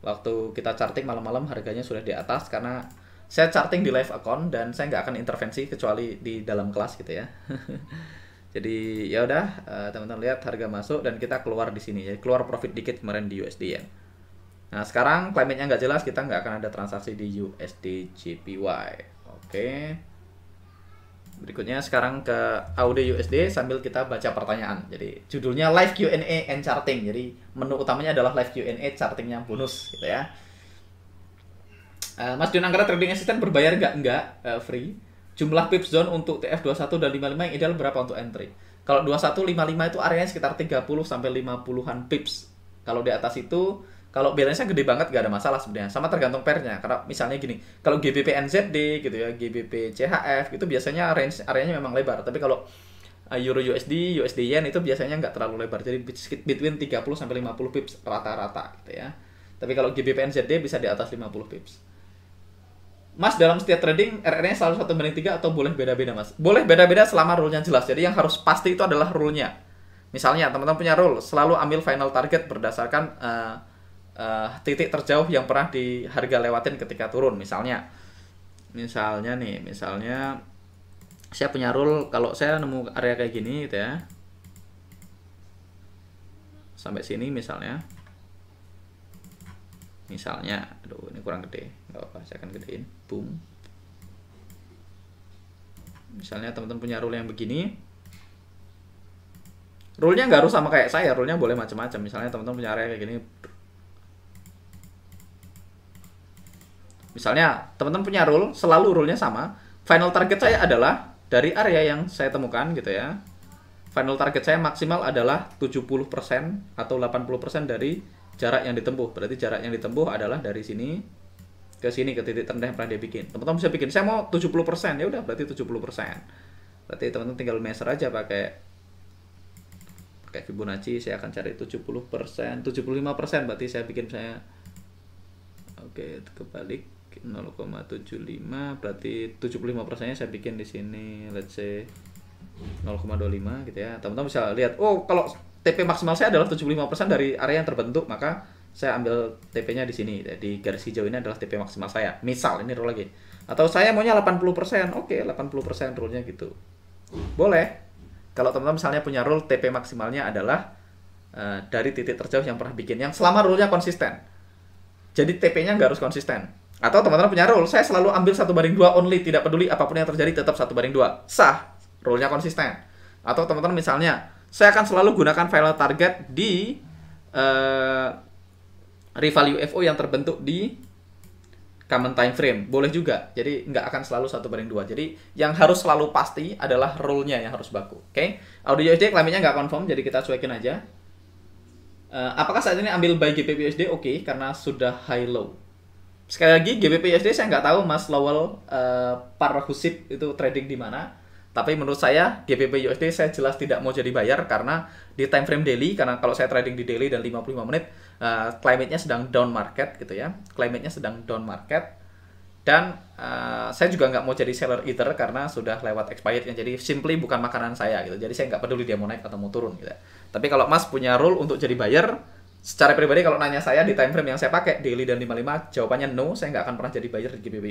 waktu kita charting malam-malam harganya sudah di atas karena saya charting di live account dan saya nggak akan intervensi kecuali di dalam kelas gitu ya jadi ya udah eh, teman-teman lihat harga masuk dan kita keluar di sini ya keluar profit dikit kemarin di USD ya Nah sekarang climate klimatnya nggak jelas kita nggak akan ada transaksi di USD JPY. Oke. Berikutnya sekarang ke AUD USD sambil kita baca pertanyaan. Jadi judulnya live Q&A and charting. Jadi menu utamanya adalah live Q&A chartingnya bonus gitu ya. Eh, Mas Dion Anggara trading assistant berbayar nggak? Nggak, eh, free. Jumlah pips zone untuk TF21 dan 55 yang ideal berapa untuk entry? Kalau 21, 55 itu areanya sekitar 30 sampai 50-an pips. Kalau di atas itu kalau balance-nya gede banget gak ada masalah sebenarnya. Sama tergantung pernya Karena misalnya gini, kalau GBP NZD gitu ya, GBP CHF itu biasanya range areanya memang lebar. Tapi kalau uh, Euro USD, USD Yen itu biasanya nggak terlalu lebar. Jadi between 30 sampai 50 pips rata-rata gitu ya. Tapi kalau GBP NZD bisa di atas 50 pips. Mas dalam setiap trading RR-nya selalu satu banding tiga atau boleh beda-beda mas? Boleh beda-beda selama rule jelas. Jadi yang harus pasti itu adalah rule Misalnya teman-teman punya rule selalu ambil final target berdasarkan uh, uh, titik terjauh yang pernah di harga lewatin ketika turun misalnya misalnya nih misalnya saya punya rule kalau saya nemu area kayak gini gitu ya sampai sini misalnya misalnya aduh ini kurang gede nggak apa-apa saya akan gedein boom misalnya teman-teman punya rule yang begini rule-nya nggak harus sama kayak saya rule-nya boleh macam-macam misalnya teman-teman punya area kayak gini Misalnya teman-teman punya rule, selalu rule-nya sama. Final target saya adalah dari area yang saya temukan gitu ya. Final target saya maksimal adalah 70% atau 80% dari jarak yang ditempuh. Berarti jarak yang ditempuh adalah dari sini ke sini ke titik terendah yang pernah dia bikin. Teman-teman bisa bikin, saya mau 70%, ya udah berarti 70%. Berarti teman-teman tinggal measure aja pakai pakai Fibonacci saya akan cari 70%, 75% berarti saya bikin saya Oke, kebalik 0,75 berarti 75 persennya saya bikin di sini let's say 0,25 gitu ya teman-teman bisa lihat oh kalau TP maksimal saya adalah 75 persen dari area yang terbentuk maka saya ambil TP-nya di sini jadi garis hijau ini adalah TP maksimal saya misal ini rule lagi atau saya maunya 80 persen oke 80 persen rule-nya gitu boleh kalau teman-teman misalnya punya rule TP maksimalnya adalah uh, dari titik terjauh yang pernah bikin yang selama rule-nya konsisten jadi TP-nya nggak harus konsisten atau teman-teman punya rule, saya selalu ambil satu banding dua only, tidak peduli apapun yang terjadi tetap satu banding dua. Sah, rule-nya konsisten. Atau teman-teman misalnya, saya akan selalu gunakan file target di uh, eh, revalue FO yang terbentuk di common time frame. Boleh juga. Jadi nggak akan selalu satu banding dua. Jadi yang harus selalu pasti adalah rule-nya yang harus baku. Oke? Okay? Audio SD kelaminnya nggak confirm, jadi kita cuekin aja. Uh, apakah saat ini ambil by GPPSD? Oke, okay, karena sudah high low sekali lagi GBPUSD saya nggak tahu Mas Lowell uh, eh, husip itu trading di mana. Tapi menurut saya GBPUSD saya jelas tidak mau jadi bayar karena di time frame daily karena kalau saya trading di daily dan 55 menit uh, climate-nya sedang down market gitu ya. Climate-nya sedang down market dan uh, saya juga nggak mau jadi seller either karena sudah lewat expired yang jadi simply bukan makanan saya gitu jadi saya nggak peduli dia mau naik atau mau turun gitu ya. tapi kalau mas punya rule untuk jadi buyer secara pribadi kalau nanya saya di time frame yang saya pakai daily dan 55 jawabannya no saya nggak akan pernah jadi buyer di GBP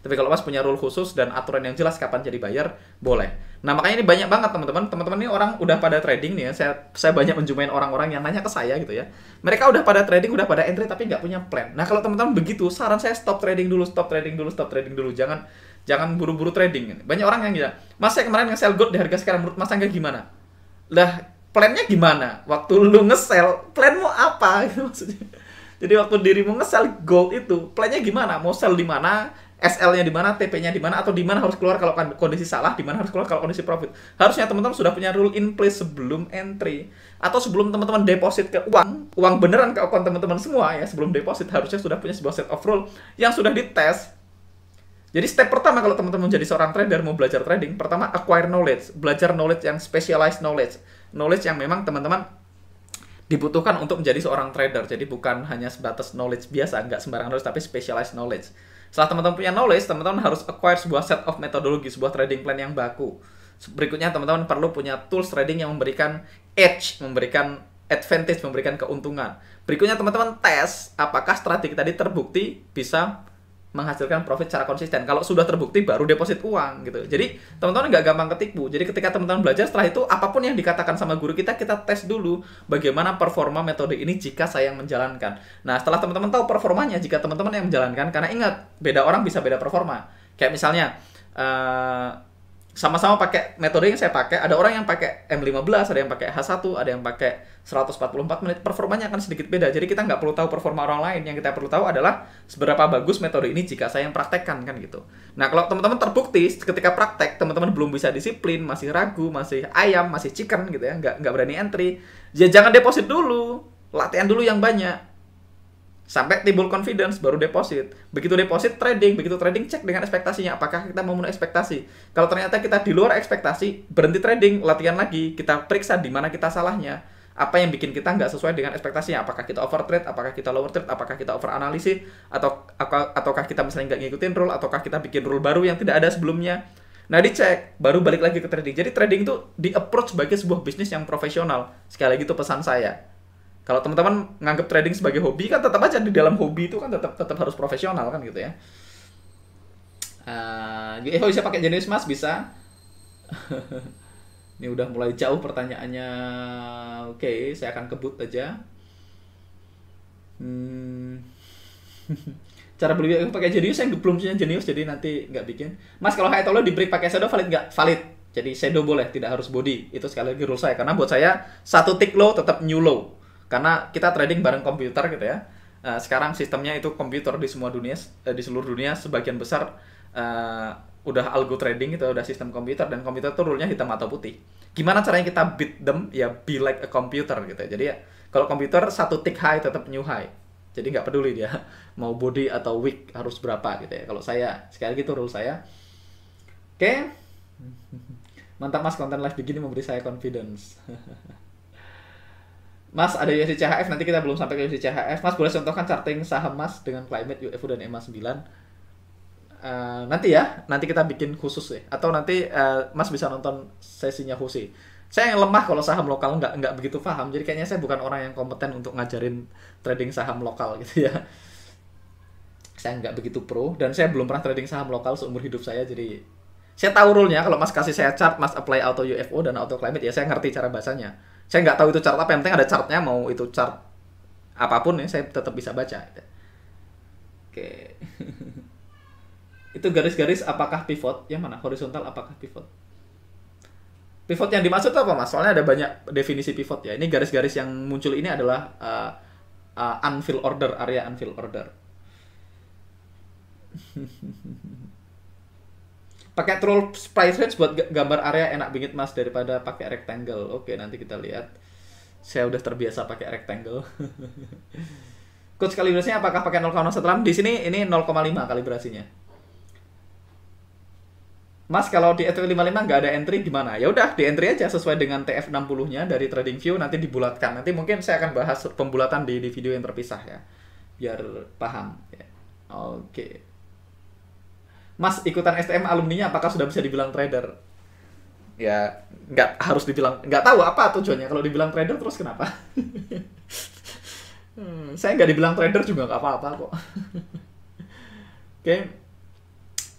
tapi kalau mas punya rule khusus dan aturan yang jelas kapan jadi buyer boleh nah makanya ini banyak banget teman-teman teman-teman ini orang udah pada trading nih ya saya saya banyak menjumpai orang-orang yang nanya ke saya gitu ya mereka udah pada trading udah pada entry tapi nggak punya plan nah kalau teman-teman begitu saran saya stop trading dulu stop trading dulu stop trading dulu jangan jangan buru-buru trading banyak orang yang bilang mas saya kemarin nge-sell gold di harga sekarang menurut mas angga gimana lah plannya gimana? Waktu lu ngesel, plan mau apa? Gitu jadi waktu dirimu ngesel gold itu, plannya gimana? Mau sell di mana? SL-nya di mana, TP-nya di mana, atau di mana harus keluar kalau kan kondisi salah, di mana harus keluar kalau kondisi profit. Harusnya teman-teman sudah punya rule in place sebelum entry atau sebelum teman-teman deposit ke uang, uang beneran ke akun teman-teman semua ya, sebelum deposit harusnya sudah punya sebuah set of rule yang sudah dites. Jadi step pertama kalau teman-teman menjadi seorang trader mau belajar trading, pertama acquire knowledge, belajar knowledge yang specialized knowledge knowledge yang memang teman-teman dibutuhkan untuk menjadi seorang trader. Jadi bukan hanya sebatas knowledge biasa, nggak sembarang knowledge, tapi specialized knowledge. Setelah teman-teman punya knowledge, teman-teman harus acquire sebuah set of metodologi, sebuah trading plan yang baku. Berikutnya teman-teman perlu punya tools trading yang memberikan edge, memberikan advantage, memberikan keuntungan. Berikutnya teman-teman tes apakah strategi tadi terbukti bisa menghasilkan profit secara konsisten. Kalau sudah terbukti baru deposit uang gitu. Jadi teman-teman nggak gampang ketipu. Jadi ketika teman-teman belajar setelah itu apapun yang dikatakan sama guru kita kita tes dulu bagaimana performa metode ini jika saya yang menjalankan. Nah setelah teman-teman tahu performanya jika teman-teman yang menjalankan karena ingat beda orang bisa beda performa. Kayak misalnya uh, sama-sama pakai metode yang saya pakai. Ada orang yang pakai M15, ada yang pakai H1, ada yang pakai 144 menit. Performanya akan sedikit beda. Jadi kita nggak perlu tahu performa orang lain. Yang kita perlu tahu adalah seberapa bagus metode ini jika saya yang praktekkan kan gitu. Nah kalau teman-teman terbukti ketika praktek teman-teman belum bisa disiplin, masih ragu, masih ayam, masih chicken gitu ya, nggak nggak berani entry, ya jangan deposit dulu, latihan dulu yang banyak sampai timbul confidence baru deposit begitu deposit trading begitu trading cek dengan ekspektasinya apakah kita memenuhi ekspektasi kalau ternyata kita di luar ekspektasi berhenti trading latihan lagi kita periksa di mana kita salahnya apa yang bikin kita nggak sesuai dengan ekspektasinya apakah kita over trade apakah kita lower trade apakah kita over analisis atau ataukah kita misalnya nggak ngikutin rule ataukah kita bikin rule baru yang tidak ada sebelumnya Nah dicek, baru balik lagi ke trading. Jadi trading itu di approach sebagai sebuah bisnis yang profesional. Sekali lagi itu pesan saya kalau teman-teman nganggap trading sebagai hobi kan tetap aja di dalam hobi itu kan tetap tetap harus profesional kan gitu ya uh, eh, eh oh, bisa pakai jenis mas bisa ini udah mulai jauh pertanyaannya oke okay, saya akan kebut aja hmm. cara beli aku pakai jenius yang belum punya jenis jadi nanti nggak bikin mas kalau high lo di break pakai shadow valid nggak valid jadi shadow boleh tidak harus body itu sekali lagi rule saya karena buat saya satu tick low tetap new low karena kita trading bareng komputer gitu ya eh, sekarang sistemnya itu komputer di semua dunia eh, di seluruh dunia sebagian besar uh, udah algo trading gitu udah sistem komputer dan komputer tuh rule hitam atau putih gimana caranya kita beat them ya be like a computer gitu ya. jadi ya kalau komputer satu tick high tetap new high jadi nggak peduli dia mau body atau weak harus berapa gitu ya kalau saya sekali gitu rule saya oke okay. mantap mas konten live begini memberi saya confidence Mas ada USD CHF nanti kita belum sampai ke USD CHF. Mas boleh contohkan charting saham Mas dengan climate UFO dan EMA 9. Uh, nanti ya, nanti kita bikin khusus ya Atau nanti uh, Mas bisa nonton sesinya Husi. Saya yang lemah kalau saham lokal nggak nggak begitu paham. Jadi kayaknya saya bukan orang yang kompeten untuk ngajarin trading saham lokal gitu ya. Saya nggak begitu pro dan saya belum pernah trading saham lokal seumur hidup saya. Jadi saya tahu rule-nya kalau Mas kasih saya chart, Mas apply auto UFO dan auto climate ya saya ngerti cara bahasanya saya nggak tahu itu chart apa yang penting ada chartnya mau itu chart apapun ya saya tetap bisa baca gitu. oke itu garis-garis apakah pivot yang mana horizontal apakah pivot pivot yang dimaksud apa mas soalnya ada banyak definisi pivot ya ini garis-garis yang muncul ini adalah uh, eh, uh, eh, unfilled order area unfilled order pakai troll price range buat gambar area enak banget mas daripada pakai rectangle oke nanti kita lihat saya udah terbiasa pakai rectangle coach kalibrasinya apakah pakai 0,01 lam di sini ini 0,5 kalibrasinya Mas kalau di lima 55 nggak ada entry gimana? Ya udah di entry aja sesuai dengan TF60-nya dari TradingView nanti dibulatkan. Nanti mungkin saya akan bahas pembulatan di, di video yang terpisah ya. Biar paham ya. Oke. Okay. Mas ikutan STM alumninya apakah sudah bisa dibilang trader? Ya nggak harus dibilang nggak tahu apa tujuannya kalau dibilang trader terus kenapa? hmm, saya nggak dibilang trader juga nggak apa-apa kok. Oke, okay.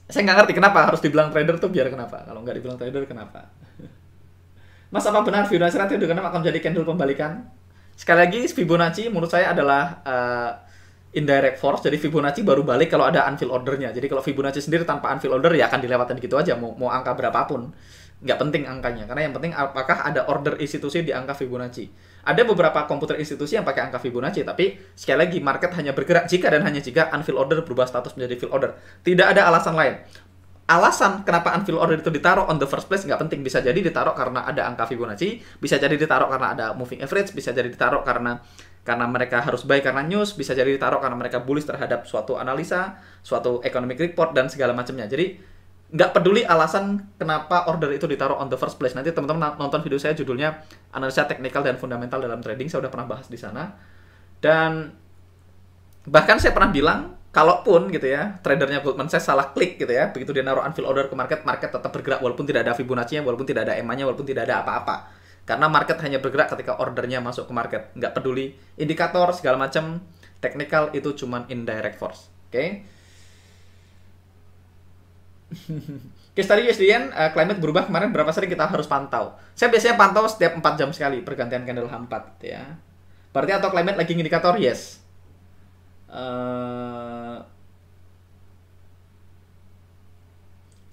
saya nggak ngerti kenapa harus dibilang trader tuh biar kenapa? Kalau nggak dibilang trader kenapa? Mas apa benar Fibonacci nanti dengan akan menjadi candle pembalikan? Sekali lagi Fibonacci menurut saya adalah uh, indirect force jadi Fibonacci baru balik kalau ada unfill ordernya jadi kalau Fibonacci sendiri tanpa unfill order ya akan dilewatin gitu aja mau mau angka berapapun nggak penting angkanya karena yang penting apakah ada order institusi di angka Fibonacci ada beberapa komputer institusi yang pakai angka Fibonacci tapi sekali lagi market hanya bergerak jika dan hanya jika unfill order berubah status menjadi fill order tidak ada alasan lain alasan kenapa unfill order itu ditaruh on the first place nggak penting bisa jadi ditaruh karena ada angka Fibonacci bisa jadi ditaruh karena ada moving average bisa jadi ditaruh karena karena mereka harus baik karena news, bisa jadi ditaruh karena mereka bullish terhadap suatu analisa, suatu economic report dan segala macamnya. Jadi nggak peduli alasan kenapa order itu ditaruh on the first place. Nanti teman-teman nonton video saya judulnya analisa teknikal dan fundamental dalam trading, saya udah pernah bahas di sana. Dan bahkan saya pernah bilang kalaupun gitu ya tradernya Goldman saya salah klik gitu ya, begitu dia naruh unfill order ke market, market tetap bergerak walaupun tidak ada Fibonacci-nya, walaupun tidak ada EMA-nya, walaupun tidak ada apa-apa karena market hanya bergerak ketika ordernya masuk ke market nggak peduli indikator segala macam teknikal itu cuma indirect force oke okay? tadi study USDN uh, climate berubah kemarin berapa sering kita harus pantau? Saya biasanya pantau setiap 4 jam sekali pergantian candle H4 gitu ya. Berarti atau climate lagi indikator yes. Uh,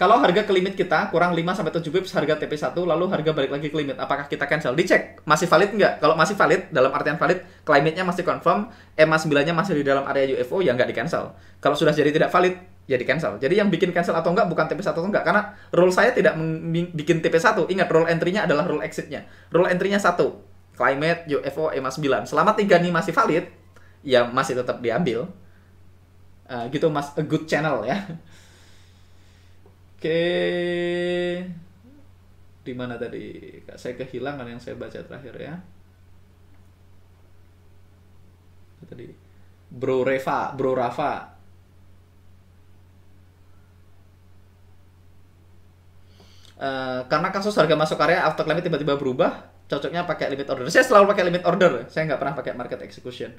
Kalau harga ke limit kita kurang 5 sampai 7 pips harga TP1 lalu harga balik lagi ke limit, apakah kita cancel? Dicek masih valid nggak? Kalau masih valid dalam artian valid, climate-nya masih confirm, e EMA 9-nya masih di dalam area UFO ya nggak di cancel. Kalau sudah jadi tidak valid, ya di cancel. Jadi yang bikin cancel atau enggak bukan TP1 atau enggak karena rule saya tidak bikin TP1. Ingat rule entry-nya adalah rule exit-nya. Rule entry-nya satu, climate UFO EMA 9. Selama tiga ini masih valid, ya masih tetap diambil. Uh, gitu mas a good channel ya Oke. Di mana tadi? Saya kehilangan yang saya baca terakhir ya. Tadi Bro Reva, Bro Rafa. Uh, karena kasus harga masuk karya after limit tiba-tiba berubah, cocoknya pakai limit order. Saya selalu pakai limit order, saya nggak pernah pakai market execution.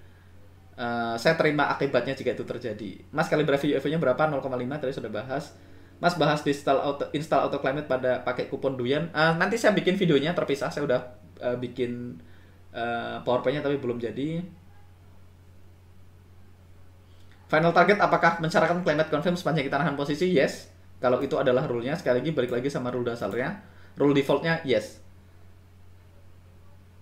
Uh, saya terima akibatnya jika itu terjadi. Mas kalibrasi UFO-nya berapa? 0,5 tadi sudah bahas Mas bahas install auto install auto climate pada pakai kupon Duyan. Uh, nanti saya bikin videonya terpisah. Saya udah uh, bikin uh, eh, powerpoint tapi belum jadi. Final target apakah mencarakan climate confirm sepanjang kita nahan posisi? Yes. Kalau itu adalah rule-nya, sekali lagi balik lagi sama rule dasarnya. Rule default-nya yes.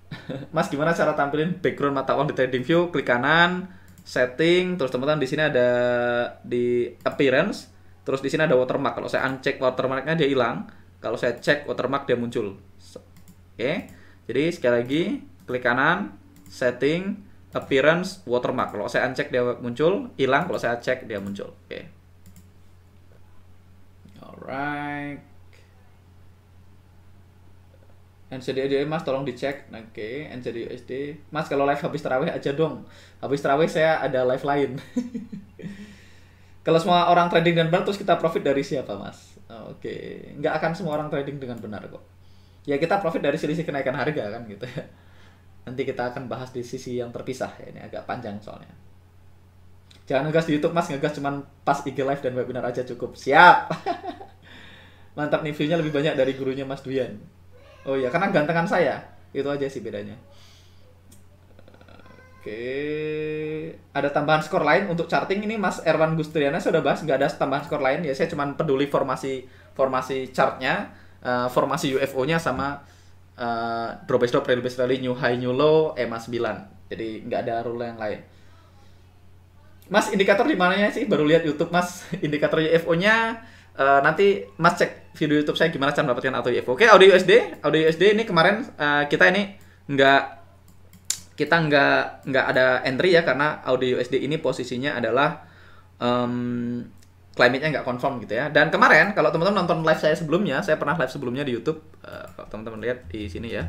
Mas gimana cara tampilin background mata uang di trading view? Klik kanan, setting, terus teman-teman di sini ada di appearance Terus di sini ada watermark. Kalau saya uncheck watermarknya dia hilang. Kalau saya cek watermark dia muncul. Oke. Jadi sekali lagi klik kanan, setting, appearance, watermark. Kalau saya uncheck dia muncul, hilang. Kalau saya cek dia muncul. Oke. Alright. NCDUSD mas tolong dicek oke okay. NCDUSD mas kalau live habis terawih aja dong habis terawih saya ada live lain Kalau semua orang trading dengan benar, terus kita profit dari siapa, Mas? Oke, okay. nggak akan semua orang trading dengan benar kok. Ya kita profit dari selisih kenaikan harga kan gitu ya. Nanti kita akan bahas di sisi yang terpisah ya, ini agak panjang soalnya. Jangan ngegas di YouTube Mas, ngegas cuman pas IG live dan webinar aja cukup. Siap. Mantap nih view-nya lebih banyak dari gurunya Mas Duyan. Oh iya, karena gantengan saya. Itu aja sih bedanya. Ada tambahan skor lain untuk charting ini Mas Erwan Gustriana sudah bahas nggak ada tambahan skor lain ya saya cuma peduli formasi formasi chartnya, uh, formasi UFO-nya sama uh, eh, drop base drop, rally base rally, new high, new low, e EMA 9. Jadi nggak ada rule yang lain. Mas indikator di mananya sih? Baru lihat YouTube Mas indikator UFO-nya. Uh, eh, nanti Mas cek video YouTube saya gimana cara mendapatkan auto UFO. Oke, audio USD, audio USD ini kemarin uh, kita ini nggak kita nggak nggak ada entry ya karena audio USD ini posisinya adalah um, climate-nya nggak confirm gitu ya. Dan kemarin kalau teman-teman nonton live saya sebelumnya, saya pernah live sebelumnya di YouTube. Uh, kalau teman-teman lihat di sini ya.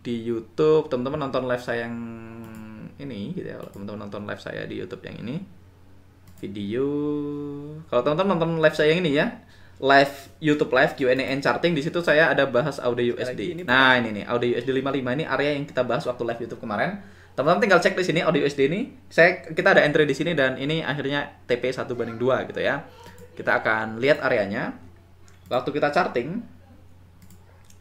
Di YouTube teman-teman nonton live saya yang ini gitu ya. Kalau teman-teman nonton live saya di YouTube yang ini video. Kalau teman-teman nonton live saya yang ini ya live YouTube live Q&A and charting di situ saya ada bahas audio USD. Ini nah, ini nih audio USD 55 ini area yang kita bahas waktu live YouTube kemarin. Teman-teman tinggal cek di sini audio USD ini. Saya kita ada entry di sini dan ini akhirnya TP 1 banding 2 gitu ya. Kita akan lihat areanya. Waktu kita charting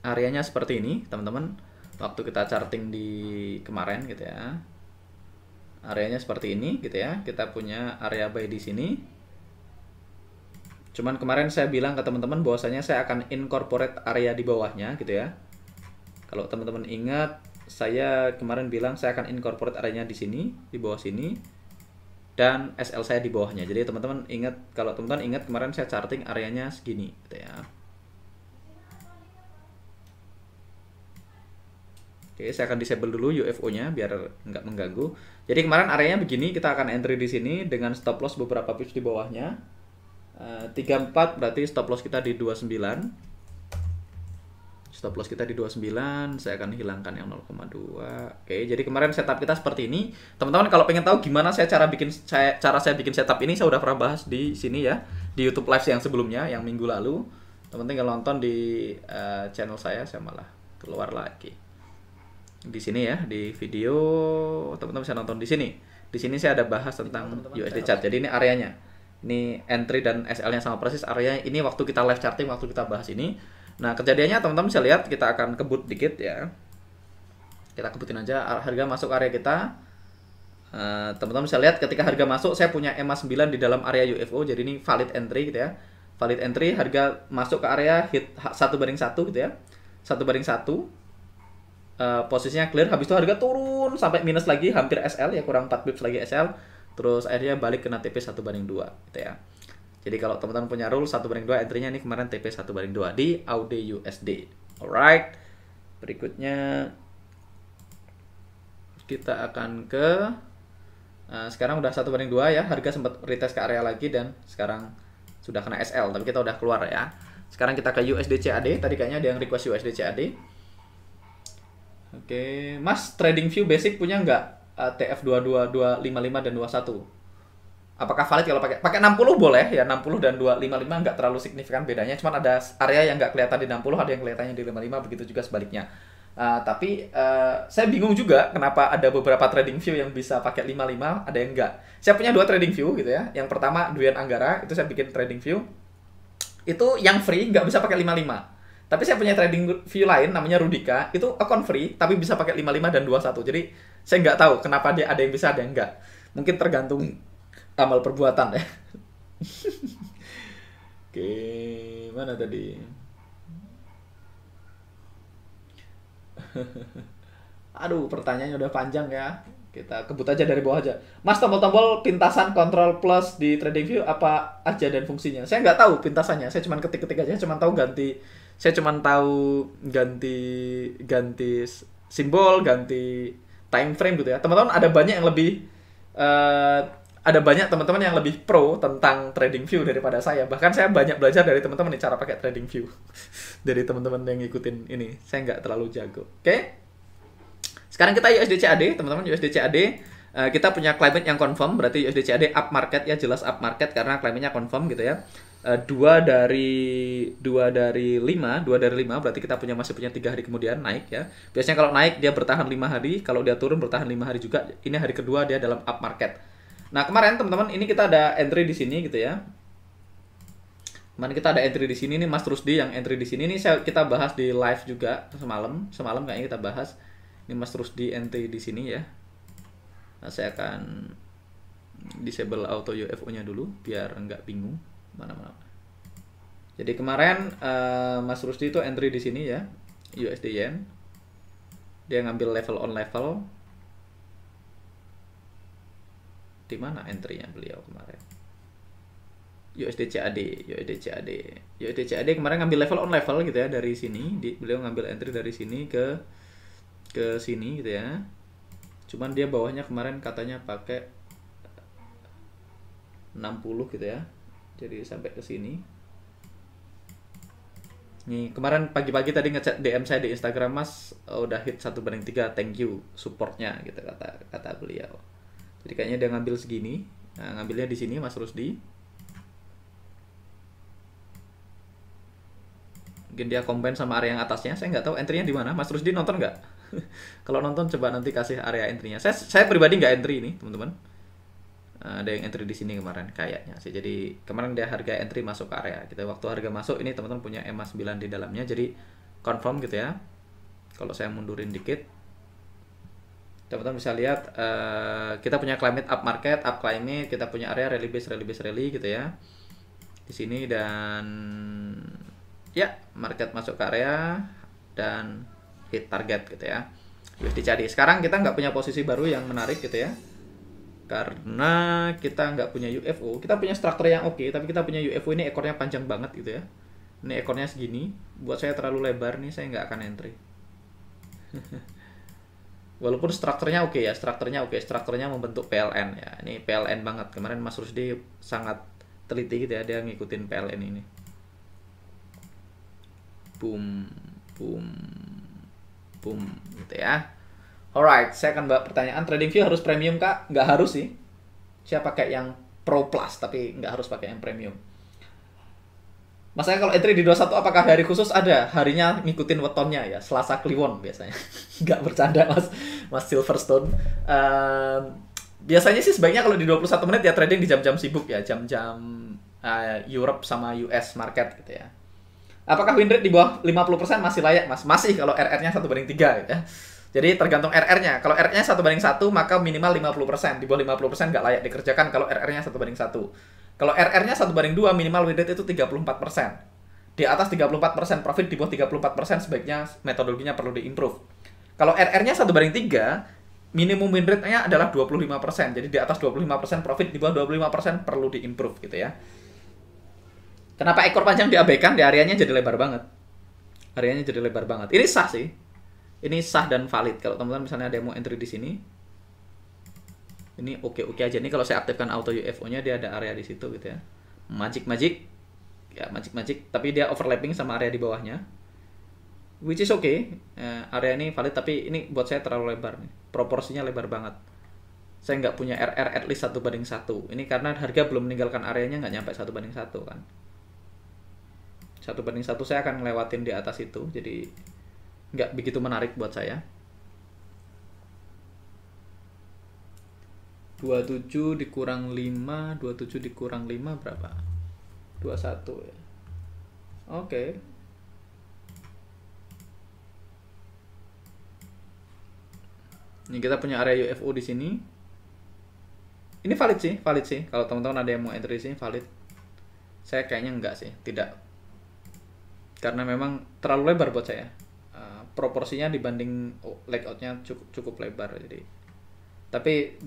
areanya seperti ini, teman-teman. Waktu kita charting di kemarin gitu ya. Areanya seperti ini gitu ya. Kita punya area buy di sini Cuman kemarin saya bilang ke teman-teman bahwasanya saya akan incorporate area di bawahnya gitu ya. Kalau teman-teman ingat, saya kemarin bilang saya akan incorporate areanya di sini, di bawah sini dan SL saya di bawahnya. Jadi teman-teman ingat kalau teman-teman ingat kemarin saya charting areanya segini gitu ya. Oke, saya akan disable dulu UFO-nya biar nggak mengganggu. Jadi kemarin areanya begini, kita akan entry di sini dengan stop loss beberapa pips di bawahnya. 34 eh, berarti stop loss kita di 29 stop loss kita di 29 saya akan hilangkan yang 0,2 oke jadi kemarin setup kita seperti ini teman-teman kalau pengen tahu gimana saya cara bikin saya, cara saya bikin setup ini saya udah pernah bahas di sini ya di YouTube live yang sebelumnya yang minggu lalu teman-teman tinggal nonton di uh, channel saya saya malah keluar lagi di sini ya di video teman-teman bisa nonton di sini di sini saya ada bahas tentang teman USD chart jadi ini areanya ini entry dan SL-nya sama persis area ini waktu kita live charting waktu kita bahas ini nah kejadiannya teman-teman bisa lihat kita akan kebut dikit ya kita kebutin aja harga masuk area kita eh, teman-teman bisa lihat ketika harga masuk saya punya EMA 9 di dalam area UFO jadi ini valid entry gitu ya valid entry harga masuk ke area hit satu banding satu gitu ya satu banding satu eh, posisinya clear habis itu harga turun sampai minus lagi hampir SL ya kurang 4 pips lagi SL terus akhirnya balik kena TP 1 banding 2 gitu ya jadi kalau teman-teman punya rule 1 banding 2 entry-nya ini kemarin TP 1 banding 2 di AUD USD alright berikutnya kita akan ke uh, sekarang udah 1 banding 2 ya harga sempat retest ke area lagi dan sekarang sudah kena SL tapi kita udah keluar ya sekarang kita ke USD CAD tadi kayaknya ada yang request USD CAD Oke, Mas, trading view basic punya nggak? uh, tf 22255 dan 21. Apakah valid kalau pakai pakai 60 boleh ya 60 dan 255 nggak terlalu signifikan bedanya cuma ada area yang nggak kelihatan di 60 ada yang kelihatannya di 55 begitu juga sebaliknya. Uh, tapi uh, saya bingung juga kenapa ada beberapa trading view yang bisa pakai 55 ada yang nggak Saya punya dua trading view gitu ya. Yang pertama Duyan Anggara itu saya bikin trading view. Itu yang free nggak bisa pakai 55. Tapi saya punya trading view lain namanya Rudika, itu account free tapi bisa pakai 55 dan 21. Jadi saya nggak tahu kenapa dia ada yang bisa ada yang nggak. Mungkin tergantung amal perbuatan ya. Oke, mana tadi? Aduh, pertanyaannya udah panjang ya. Kita kebut aja dari bawah aja. Mas, tombol-tombol pintasan control plus di trading view apa aja dan fungsinya? Saya nggak tahu pintasannya. Saya cuma ketik-ketik aja. Saya cuma tahu ganti. Saya cuma tahu ganti ganti simbol, ganti time frame gitu ya. Teman-teman ada banyak yang lebih uh, ada banyak teman-teman yang lebih pro tentang trading view daripada saya. Bahkan saya banyak belajar dari teman-teman cara pakai trading view. dari teman-teman yang ngikutin ini. Saya nggak terlalu jago. Oke? Okay? Sekarang kita USDCAD, teman-teman USDCAD. Uh, eh, kita punya climate yang confirm, berarti USDCAD up market ya, jelas up market karena climate-nya confirm gitu ya. Eh, dua dari dua dari lima dua dari lima berarti kita punya masih punya tiga hari kemudian naik ya biasanya kalau naik dia bertahan lima hari kalau dia turun bertahan lima hari juga ini hari kedua dia dalam up market nah kemarin teman-teman ini kita ada entry di sini gitu ya kemarin kita ada entry di sini nih Mas Rusdi yang entry di sini ini saya kita bahas di live juga semalam semalam kayaknya kita bahas ini Mas Rusdi entry di sini ya nah saya akan disable auto UFO nya dulu biar nggak bingung mana mana jadi kemarin uh, Mas Rusdi itu entry di sini ya USD Yen dia ngambil level on level di mana entrynya beliau kemarin USD CAD USD CAD USD CAD kemarin ngambil level on level gitu ya dari sini di, beliau ngambil entry dari sini ke ke sini gitu ya cuman dia bawahnya kemarin katanya pakai 60 eh, gitu ya jadi sampai ke sini nih kemarin pagi-pagi tadi ngecek DM saya di Instagram Mas oh, udah hit satu banding tiga thank you supportnya gitu kata kata beliau jadi kayaknya dia ngambil segini nah, ngambilnya di sini Mas Rusdi mungkin dia komplain sama area yang atasnya saya nggak tahu entry-nya di mana Mas Rusdi nonton nggak kalau nonton coba nanti kasih area entry-nya saya saya pribadi nggak entry ini teman-teman ada yang entry di sini kemarin kayaknya sih. Jadi kemarin dia harga entry masuk ke area. Kita waktu harga masuk ini teman-teman punya EMA 9 di dalamnya. Jadi confirm gitu ya. Kalau saya mundurin dikit teman-teman bisa lihat uh, kita punya climate up market, up climate, kita punya area rally base, rally base, rally gitu ya. Di sini dan ya market masuk ke area dan hit target gitu ya. USD dicari. Sekarang kita nggak punya posisi baru yang menarik gitu ya karena kita nggak punya UFO kita punya struktur yang oke okay, tapi kita punya UFO ini ekornya panjang banget gitu ya ini ekornya segini buat saya terlalu lebar nih saya nggak akan entry walaupun strukturnya oke okay ya strukturnya oke okay. strukturnya membentuk PLN ya ini PLN banget kemarin Mas Rusdi sangat teliti gitu ya dia ngikutin PLN ini boom boom boom gitu ya Alright, saya akan bawa pertanyaan. Trading view harus premium kak? Nggak harus sih. Saya pakai yang Pro Plus, tapi nggak harus pakai yang premium. Masanya kalau entry di 21 apakah hari khusus ada? Harinya ngikutin wetonnya ya, Selasa Kliwon biasanya. Nggak bercanda mas, mas Silverstone. Um, biasanya sih sebaiknya kalau di 21 menit ya trading di jam-jam sibuk ya, jam-jam uh, Europe sama US market gitu ya. Apakah win rate di bawah 50% masih layak mas? Masih kalau RR-nya 1 banding 3 gitu ya. Jadi tergantung RR-nya. Kalau RR-nya satu banding satu maka minimal 50%. Di bawah 50% nggak layak dikerjakan kalau RR-nya satu banding satu. Kalau RR-nya satu banding dua minimal win rate itu 34%. Di atas 34% profit, di bawah 34% sebaiknya metodologinya perlu diimprove. Kalau RR-nya satu banding tiga minimum win rate-nya adalah 25%. Jadi di atas 25% profit, di bawah 25% perlu diimprove gitu ya. Kenapa ekor panjang diabaikan? Di areanya jadi lebar banget. Areanya jadi lebar banget. Ini sah sih ini sah dan valid kalau teman-teman misalnya ada yang mau entry di sini ini oke oke aja ini kalau saya aktifkan auto UFO nya dia ada area di situ gitu ya magic magic ya magic magic tapi dia overlapping sama area di bawahnya which is oke okay. uh, area ini valid tapi ini buat saya terlalu lebar nih proporsinya lebar banget saya nggak punya RR at least satu banding satu ini karena harga belum meninggalkan areanya nggak nyampe satu banding satu kan satu banding satu saya akan lewatin di atas itu jadi nggak begitu menarik buat saya 27 dikurang 5 27 dikurang 5 berapa 21 ya oke okay. ini kita punya area UFO di sini ini valid sih valid sih kalau teman-teman ada yang mau entry sini valid saya kayaknya enggak sih tidak karena memang terlalu lebar buat saya proporsinya dibanding layoutnya cukup cukup lebar jadi tapi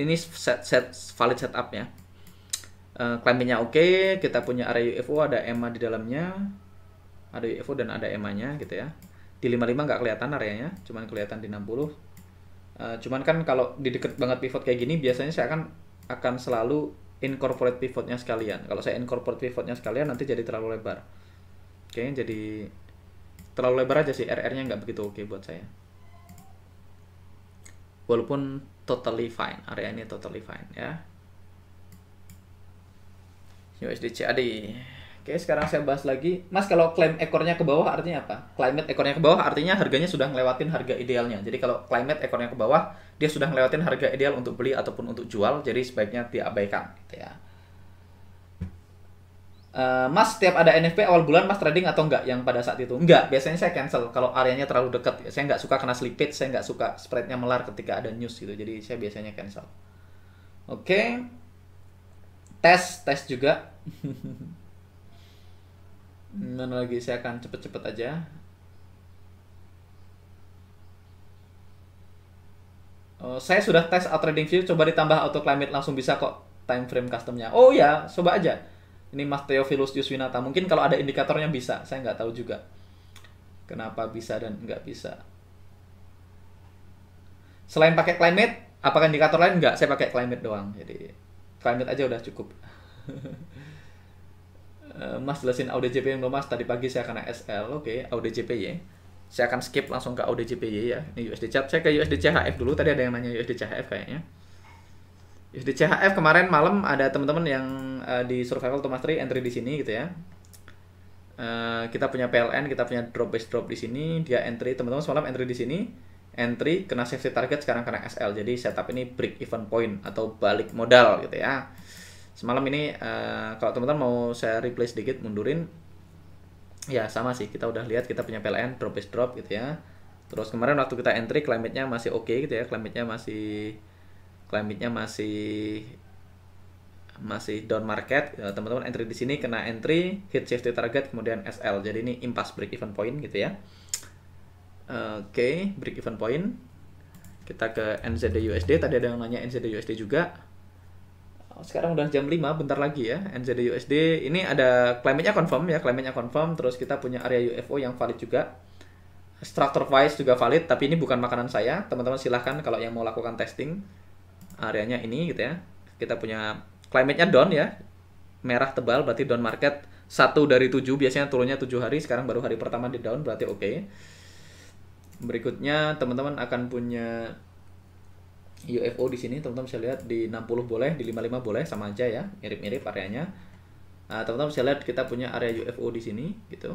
ini set set valid setupnya uh, climbingnya oke okay, kita punya area UFO ada EMA di dalamnya ada UFO dan ada EMA nya gitu ya di 55 nggak kelihatan areanya cuman kelihatan di 60 Uh, eh, cuman kan kalau di deket banget pivot kayak gini biasanya saya akan akan selalu incorporate pivotnya sekalian. Kalau saya incorporate pivotnya sekalian nanti jadi terlalu lebar. Oke, okay, jadi terlalu lebar aja sih RR-nya nggak begitu oke okay buat saya walaupun totally fine area ini totally fine ya USD CAD oke sekarang saya bahas lagi mas kalau klaim ekornya ke bawah artinya apa climate ekornya ke bawah artinya harganya sudah ngelewatin harga idealnya jadi kalau climate ekornya ke bawah dia sudah ngelewatin harga ideal untuk beli ataupun untuk jual jadi sebaiknya diabaikan gitu ya Eh, mas setiap ada NFP awal bulan Mas trading atau enggak yang pada saat itu? Enggak, biasanya saya cancel kalau areanya terlalu dekat. Saya enggak suka kena slippage, saya enggak suka spreadnya melar ketika ada news gitu. Jadi saya biasanya cancel. Oke. Okay. Tes, tes juga. Mana lagi saya akan cepet-cepet aja. Oh, saya sudah tes out trading view, coba ditambah auto climate langsung bisa kok time frame customnya. Oh ya, coba aja ini Mas Theophilus Yuswinata. Mungkin kalau ada indikatornya bisa. Saya nggak tahu juga. Kenapa bisa dan nggak bisa. Selain pakai climate, apakah indikator lain? Nggak, saya pakai climate doang. Jadi climate aja udah cukup. Eh, Mas jelasin Audi JP yang Mas tadi pagi saya kena SL, oke, okay, Audi JPY. Saya akan skip langsung ke Audi JPY ya. Ini USD chart, saya ke USD CHF dulu. Tadi ada yang nanya USD CHF kayaknya di CHF kemarin malam ada teman-teman yang uh, di survival to mastery entry di sini gitu ya. Uh, kita punya PLN, kita punya drop base drop di sini, dia entry teman-teman semalam entry di sini, entry kena safety target sekarang kena SL. Jadi setup ini break even point atau balik modal gitu ya. Semalam ini uh, kalau teman-teman mau saya replace sedikit mundurin ya sama sih kita udah lihat kita punya PLN drop base drop gitu ya. Terus kemarin waktu kita entry climate-nya masih oke okay gitu ya, climate-nya masih Klimatnya masih masih down market eh, teman-teman entry di sini kena entry hit safety target kemudian SL jadi ini impas break even point gitu ya oke okay, break even point kita ke NZD USD tadi ada yang nanya NZD USD juga oh, sekarang udah jam 5 bentar lagi ya NZD USD ini ada climate confirm ya climate confirm terus kita punya area UFO yang valid juga structure wise juga valid tapi ini bukan makanan saya teman-teman silahkan kalau yang mau lakukan testing areanya ini gitu ya kita punya climate-nya down ya merah tebal berarti down market satu dari tujuh biasanya turunnya tujuh hari sekarang baru hari pertama di down berarti oke okay. berikutnya teman-teman akan punya UFO di sini teman-teman bisa lihat di 60 boleh di 55 boleh sama aja ya mirip-mirip areanya teman nah, teman-teman bisa lihat kita punya area UFO di sini gitu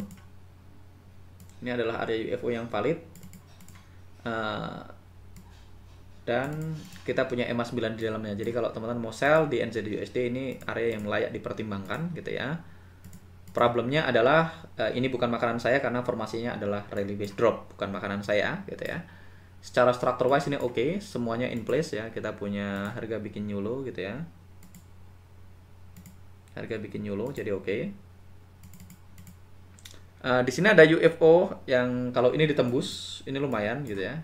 ini adalah area UFO yang valid eh, dan kita punya e EMA 9 di dalamnya. Jadi kalau teman-teman mau sell di USD ini area yang layak dipertimbangkan gitu ya. Problemnya adalah eh, ini bukan makanan saya karena formasinya adalah rally based drop, bukan makanan saya gitu ya. Secara structure wise ini oke, okay, semuanya in place ya. Kita punya harga bikin new gitu ya. Harga bikin new jadi oke. Okay. Uh, eh, di sini ada UFO yang kalau ini ditembus, ini lumayan gitu ya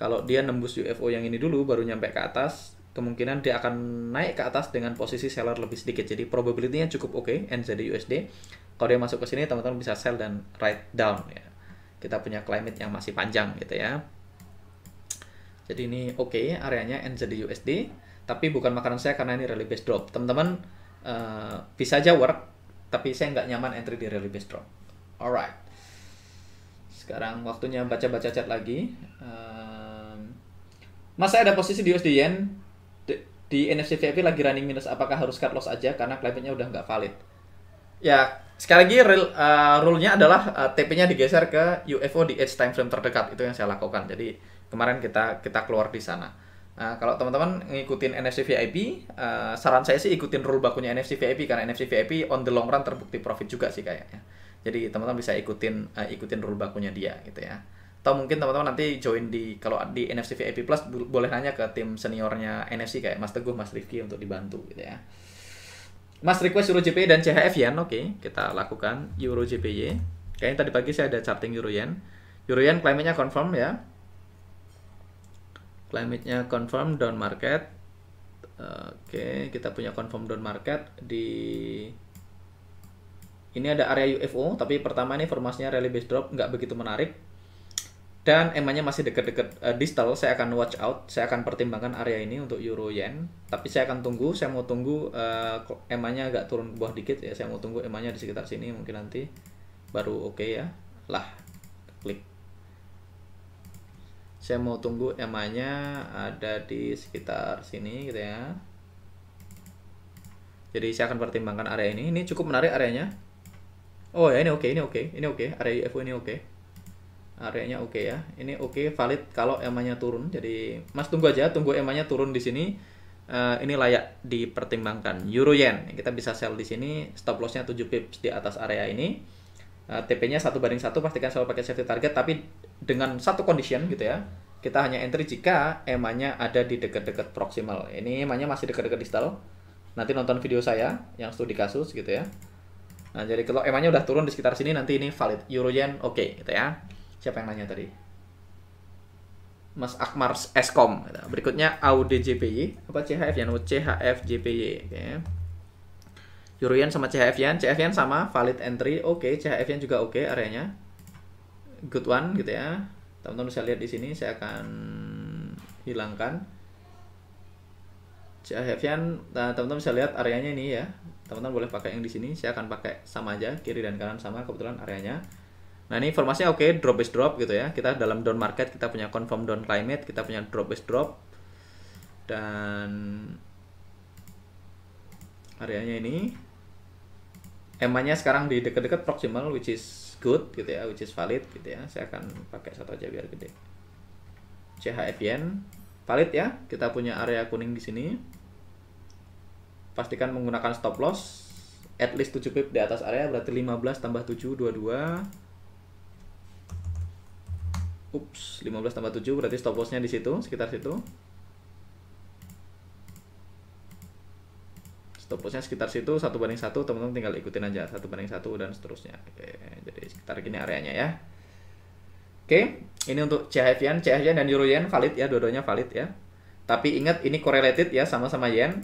kalau dia nembus UFO yang ini dulu baru nyampe ke atas, kemungkinan dia akan naik ke atas dengan posisi seller lebih sedikit. Jadi probability-nya cukup oke okay, NZD USD. Kalau dia masuk ke sini teman-teman bisa sell dan write down ya. Kita punya climate yang masih panjang gitu ya. Jadi ini oke okay, areanya NZD USD, tapi bukan makanan saya karena ini rally based drop. Teman-teman uh, bisa aja work, tapi saya nggak nyaman entry di rally based drop. Alright. Sekarang waktunya baca-baca chat lagi. Uh, masa ada posisi di USD Yen di, di NFC VIP lagi running minus apakah harus cut loss aja karena climate-nya udah nggak valid? Ya sekali lagi real, uh, eh, rule-nya adalah uh, eh, TP-nya digeser ke UFO di edge time frame terdekat itu yang saya lakukan. Jadi kemarin kita kita keluar di sana. Uh, kalau teman-teman ngikutin NFC VIP, uh, eh, saran saya sih ikutin rule bakunya NFC VIP karena NFC VIP on the long run terbukti profit juga sih kayaknya. Jadi teman-teman bisa ikutin uh, ikutin rule bakunya dia gitu ya atau mungkin teman-teman nanti join di kalau di NFC VIP Plus boleh nanya ke tim seniornya NFC kayak Mas Teguh, Mas Rifki untuk dibantu gitu ya. Mas request Euro JPY e dan CHF Yen, oke okay, kita lakukan Euro JPY. E. Kayaknya tadi pagi saya ada charting Euro Yen. Euro Yen climate-nya confirm ya. climate nya confirm down market. Oke, okay, kita punya confirm down market di ini ada area UFO, tapi pertama ini formasinya rally based drop nggak begitu menarik dan emangnya masih deket-deket uh, eh, distal saya akan watch out saya akan pertimbangkan area ini untuk euro yen tapi saya akan tunggu saya mau tunggu uh, emangnya agak turun ke bawah dikit ya saya mau tunggu emangnya di sekitar sini mungkin nanti baru oke okay ya lah klik saya mau tunggu emangnya ada di sekitar sini gitu ya jadi saya akan pertimbangkan area ini ini cukup menarik areanya oh ya ini oke okay, ini oke okay, ini oke okay. area UFO ini oke okay areanya oke okay ya ini oke okay, valid kalau emanya turun jadi mas tunggu aja tunggu emanya turun di sini uh, ini layak dipertimbangkan euro yen kita bisa sell di sini stop lossnya 7 pips di atas area ini uh, eh, TP nya satu banding satu pastikan selalu pakai safety target tapi dengan satu condition gitu ya kita hanya entry jika emanya ada di dekat-dekat proximal ini emanya masih dekat-dekat distal nanti nonton video saya yang studi kasus gitu ya Nah, jadi kalau emangnya udah turun di sekitar sini nanti ini valid euro yen oke okay, gitu ya siapa yang nanya tadi? Mas Akmar Eskom. Berikutnya AUD JPY apa CHF Yan? CHF JPY. Okay. Yurian sama CHF Yan. CHF Yan sama valid entry. Oke, okay. CHF Yan juga oke okay areanya. Good one gitu ya. Teman-teman bisa lihat di sini saya akan hilangkan. CHF Yan nah, teman-teman bisa lihat areanya ini ya. Teman-teman boleh pakai yang di sini. Saya akan pakai sama aja kiri dan kanan sama kebetulan areanya. Nah ini informasinya oke okay, drop is drop gitu ya. Kita dalam down market kita punya confirm down climate, kita punya drop is drop dan areanya ini emanya sekarang di dekat-dekat proximal which is good gitu ya, which is valid gitu ya. Saya akan pakai satu aja biar gede. CHFN valid ya. Kita punya area kuning di sini. Pastikan menggunakan stop loss at least 7 pip di atas area berarti 15 tambah 7 22 ups 15 tambah 7 berarti stop lossnya di situ sekitar situ stop lossnya sekitar situ satu banding satu teman-teman tinggal ikutin aja satu banding satu dan seterusnya oke jadi sekitar gini areanya ya oke ini untuk CHF yen CHF yen dan euro yen valid ya dua-duanya valid ya tapi ingat ini correlated ya sama-sama yen